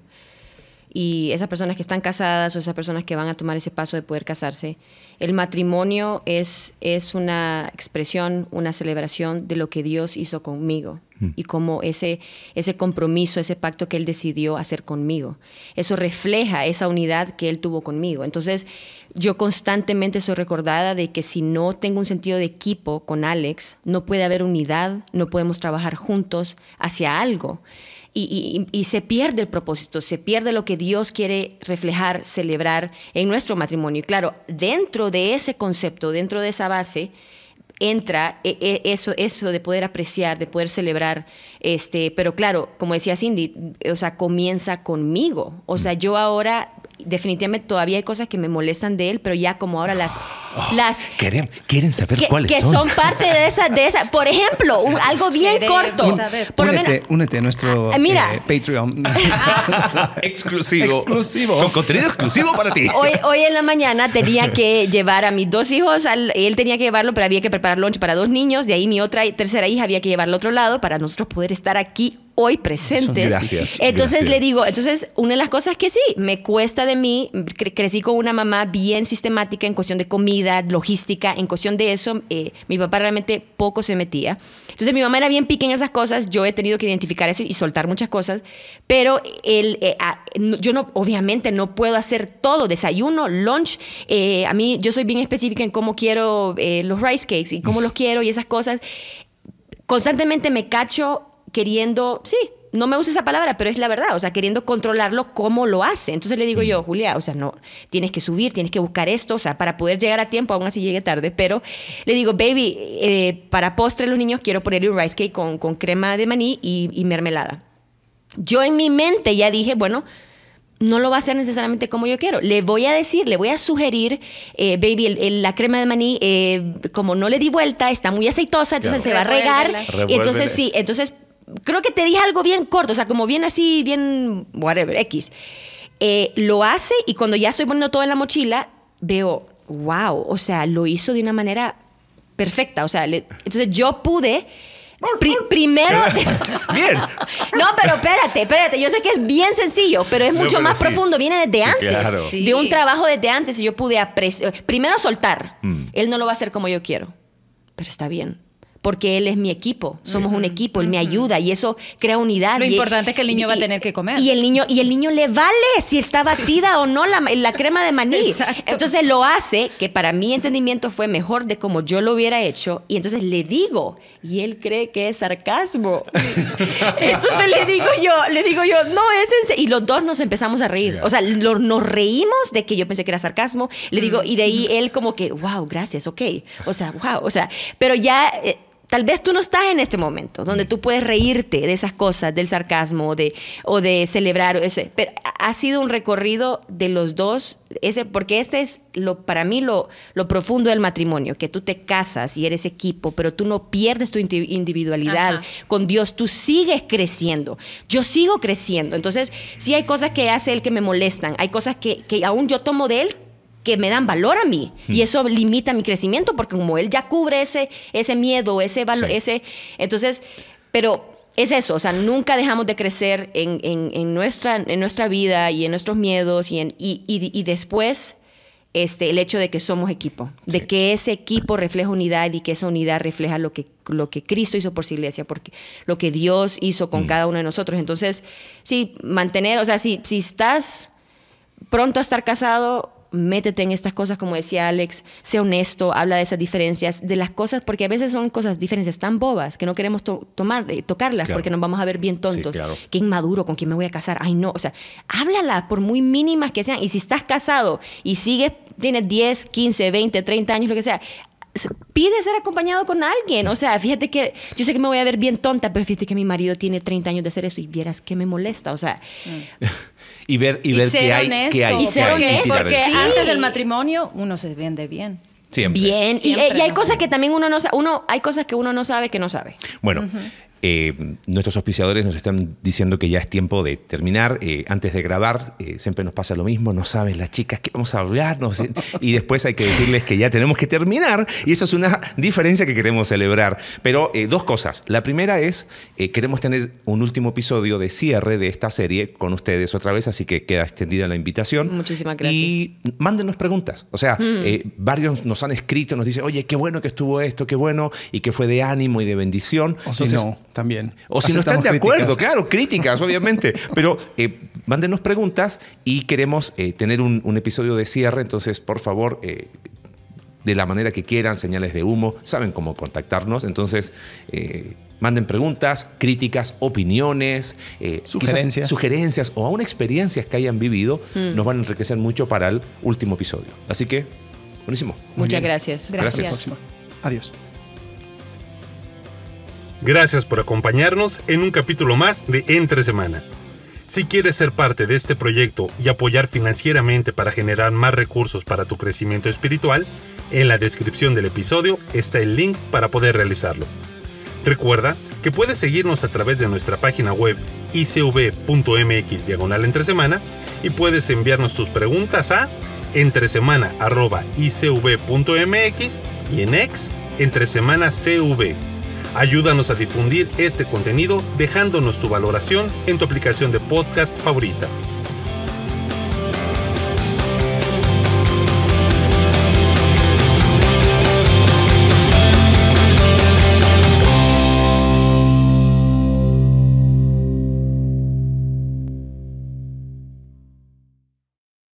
Y esas personas que están casadas o esas personas que van a tomar ese paso de poder casarse, el matrimonio es, es una expresión, una celebración de lo que Dios hizo conmigo mm. y como ese, ese compromiso, ese pacto que Él decidió hacer conmigo. Eso refleja esa unidad que Él tuvo conmigo. Entonces, yo constantemente soy recordada de que si no tengo un sentido de equipo con Alex, no puede haber unidad, no podemos trabajar juntos hacia algo. Y, se pierde el propósito, se pierde lo que Dios quiere reflejar, celebrar en nuestro matrimonio. Y claro, dentro de ese concepto, dentro de esa base, entra e, e, eso, eso de poder apreciar, de poder celebrar, este, pero claro, como decía Cindy, o sea, comienza conmigo. O sea, mm. yo ahora definitivamente todavía hay cosas que me molestan de él, pero ya como ahora las... las quieren, quieren saber cuáles son. Que son parte de esa, de esa. Por ejemplo, algo bien corto. únete, únete a nuestro ah, eh, Patreon. Ah. exclusivo. Exclusivo. Con contenido exclusivo para ti. Hoy, hoy en la mañana tenía que llevar a mis dos hijos, él tenía que llevarlo, pero había que preparar lunch para dos niños, de ahí mi otra tercera hija había que llevarlo al otro lado para nosotros poder estar aquí hoy presentes. Gracias, entonces le digo, entonces una de las cosas que sí, me cuesta de mí, crecí con una mamá bien sistemática en cuestión de comida, logística, en cuestión de eso, eh, mi papá realmente poco se metía. Entonces mi mamá era bien pique en esas cosas, yo he tenido que identificar eso y soltar muchas cosas, pero el, eh, yo no, obviamente no puedo hacer todo, desayuno, lunch, eh, a mí yo soy bien específica en cómo quiero los rice cakes y cómo los quiero y esas cosas. Constantemente me cacho queriendo, sí, no me gusta esa palabra, pero es la verdad, o sea, queriendo controlarlo cómo lo hace. Entonces le digo yo, mm. Julia, o sea, no, tienes que subir, tienes que buscar esto, o sea, para poder llegar a tiempo, aún así llegue tarde, pero le digo, baby, eh, para postre los niños quiero ponerle un rice cake con, con crema de maní y, mermelada. Yo en mi mente ya dije, bueno, no lo va a hacer necesariamente como yo quiero. Le voy a decir, le voy a sugerir, eh, baby, la crema de maní, eh, como no le di vuelta, está muy aceitosa, entonces se va a regar. Entonces sí, entonces creo que te dije algo bien corto, o sea, como bien así, bien, whatever, X. Eh, lo hace y cuando ya estoy poniendo todo en la mochila, veo, wow, o sea, lo hizo de una manera perfecta. O sea, entonces yo pude... primero. Bien. no, pero espérate, espérate. Yo sé que es bien sencillo, pero es mucho más profundo. Viene desde antes. De un trabajo desde antes. Y yo pude apreciar. Primero soltar. Mm. Él no lo va a hacer como yo quiero. Pero está bien porque él es mi equipo, somos un equipo, él me ayuda y eso crea unidad. Lo importante es que el niño va a tener que comer. Y el niño y el niño le vale si está batida o no la, crema de maní. Entonces lo hace, que para mi entendimiento fue mejor de como yo lo hubiera hecho, y entonces le digo, y él cree que es sarcasmo. entonces le digo yo, le digo yo, no, es en y los dos nos empezamos a reír. O sea, nos reímos de que yo pensé que era sarcasmo, le digo, y de ahí él como que, wow, gracias, ok. O sea, wow, o sea, pero ya... Eh, Tal vez tú no estás en este momento donde tú puedes reírte de esas cosas, del sarcasmo de, o de celebrar. Ese, pero ha sido un recorrido de los dos, ese, porque este es lo, para mí lo, lo profundo del matrimonio, que tú te casas y eres equipo, pero tú no pierdes tu individualidad. Con Dios tú sigues creciendo. Yo sigo creciendo. Entonces, sí hay cosas que hace Él que me molestan, hay cosas que, que aún yo tomo de Él me dan valor a mí. Y eso limita mi crecimiento, porque como él ya cubre ese, ese miedo, ese valor, ese. Entonces, pero es eso, o sea, nunca dejamos de crecer en, nuestra, en nuestra vida y en nuestros miedos y, y, después este, el hecho de que somos equipo, de que ese equipo refleja unidad y que esa unidad refleja lo que, lo que Cristo hizo por su iglesia, porque, lo que Dios hizo con mm. cada uno de nosotros. Entonces, sí, mantener, o sea, si, si estás pronto a estar casado, métete en estas cosas, como decía Alex, sé honesto, habla de esas diferencias, de las cosas, porque a veces son cosas, diferencias tan bobas que no queremos tomar, eh, tocarlas porque nos vamos a ver bien tontos. Qué inmaduro, con quién me voy a casar. Ay, no, o sea, háblala por muy mínimas que sean. Y si estás casado y sigues, tienes 10, 15, 20, 30 años, lo que sea, pide ser acompañado con alguien. O sea, fíjate que yo sé que me voy a ver bien tonta, pero fíjate que mi marido tiene 30 años de hacer eso y vieras que me molesta. O sea, mm. y ver, y, y ver qué, hay, hay. ser honesto. Porque antes del matrimonio uno se vende bien. Siempre. Bien. y, hay cosas que también uno no sabe. Uno, hay cosas que uno no sabe que no sabe. Bueno, eh, nuestros auspiciadores nos están diciendo que ya es tiempo de terminar. Eh, antes de grabar, eh, siempre nos pasa lo mismo, no saben las chicas que vamos a hablar, y después hay que decirles que ya tenemos que terminar, y eso es una diferencia que queremos celebrar. Pero dos cosas. La primera es, queremos tener un último episodio de cierre de esta serie con ustedes otra vez, así que queda extendida la invitación. Muchísimas gracias. Y mándenos preguntas. O sea, mm. varios nos han escrito, nos dicen, oye, qué bueno que estuvo esto, qué bueno, y que fue de ánimo y de bendición. O Entonces, o si no están de acuerdo, claro, críticas, obviamente. Pero eh, mándenos preguntas y queremos eh, tener un, episodio de cierre, entonces por favor... Eh, de la manera que quieran, señales de humo, saben cómo contactarnos. Entonces, manden preguntas, críticas, opiniones, sugerencias. o aún experiencias que hayan vivido mm. nos van a enriquecer mucho para el último episodio. Así que, buenísimo. Muchas gracias. Gracias. gracias. Adiós. Gracias por acompañarnos en un capítulo más de Entre Semana. Si quieres ser parte de este proyecto y apoyar financieramente para generar más recursos para tu crecimiento espiritual, en la descripción del episodio está el link para poder realizarlo. Recuerda que puedes seguirnos a través de nuestra página web icv.mx diagonal entre semana y puedes enviarnos tus preguntas a entresemana.icv.mx y en ex entresemana.cv. Ayúdanos a difundir este contenido dejándonos tu valoración en tu aplicación de podcast favorita.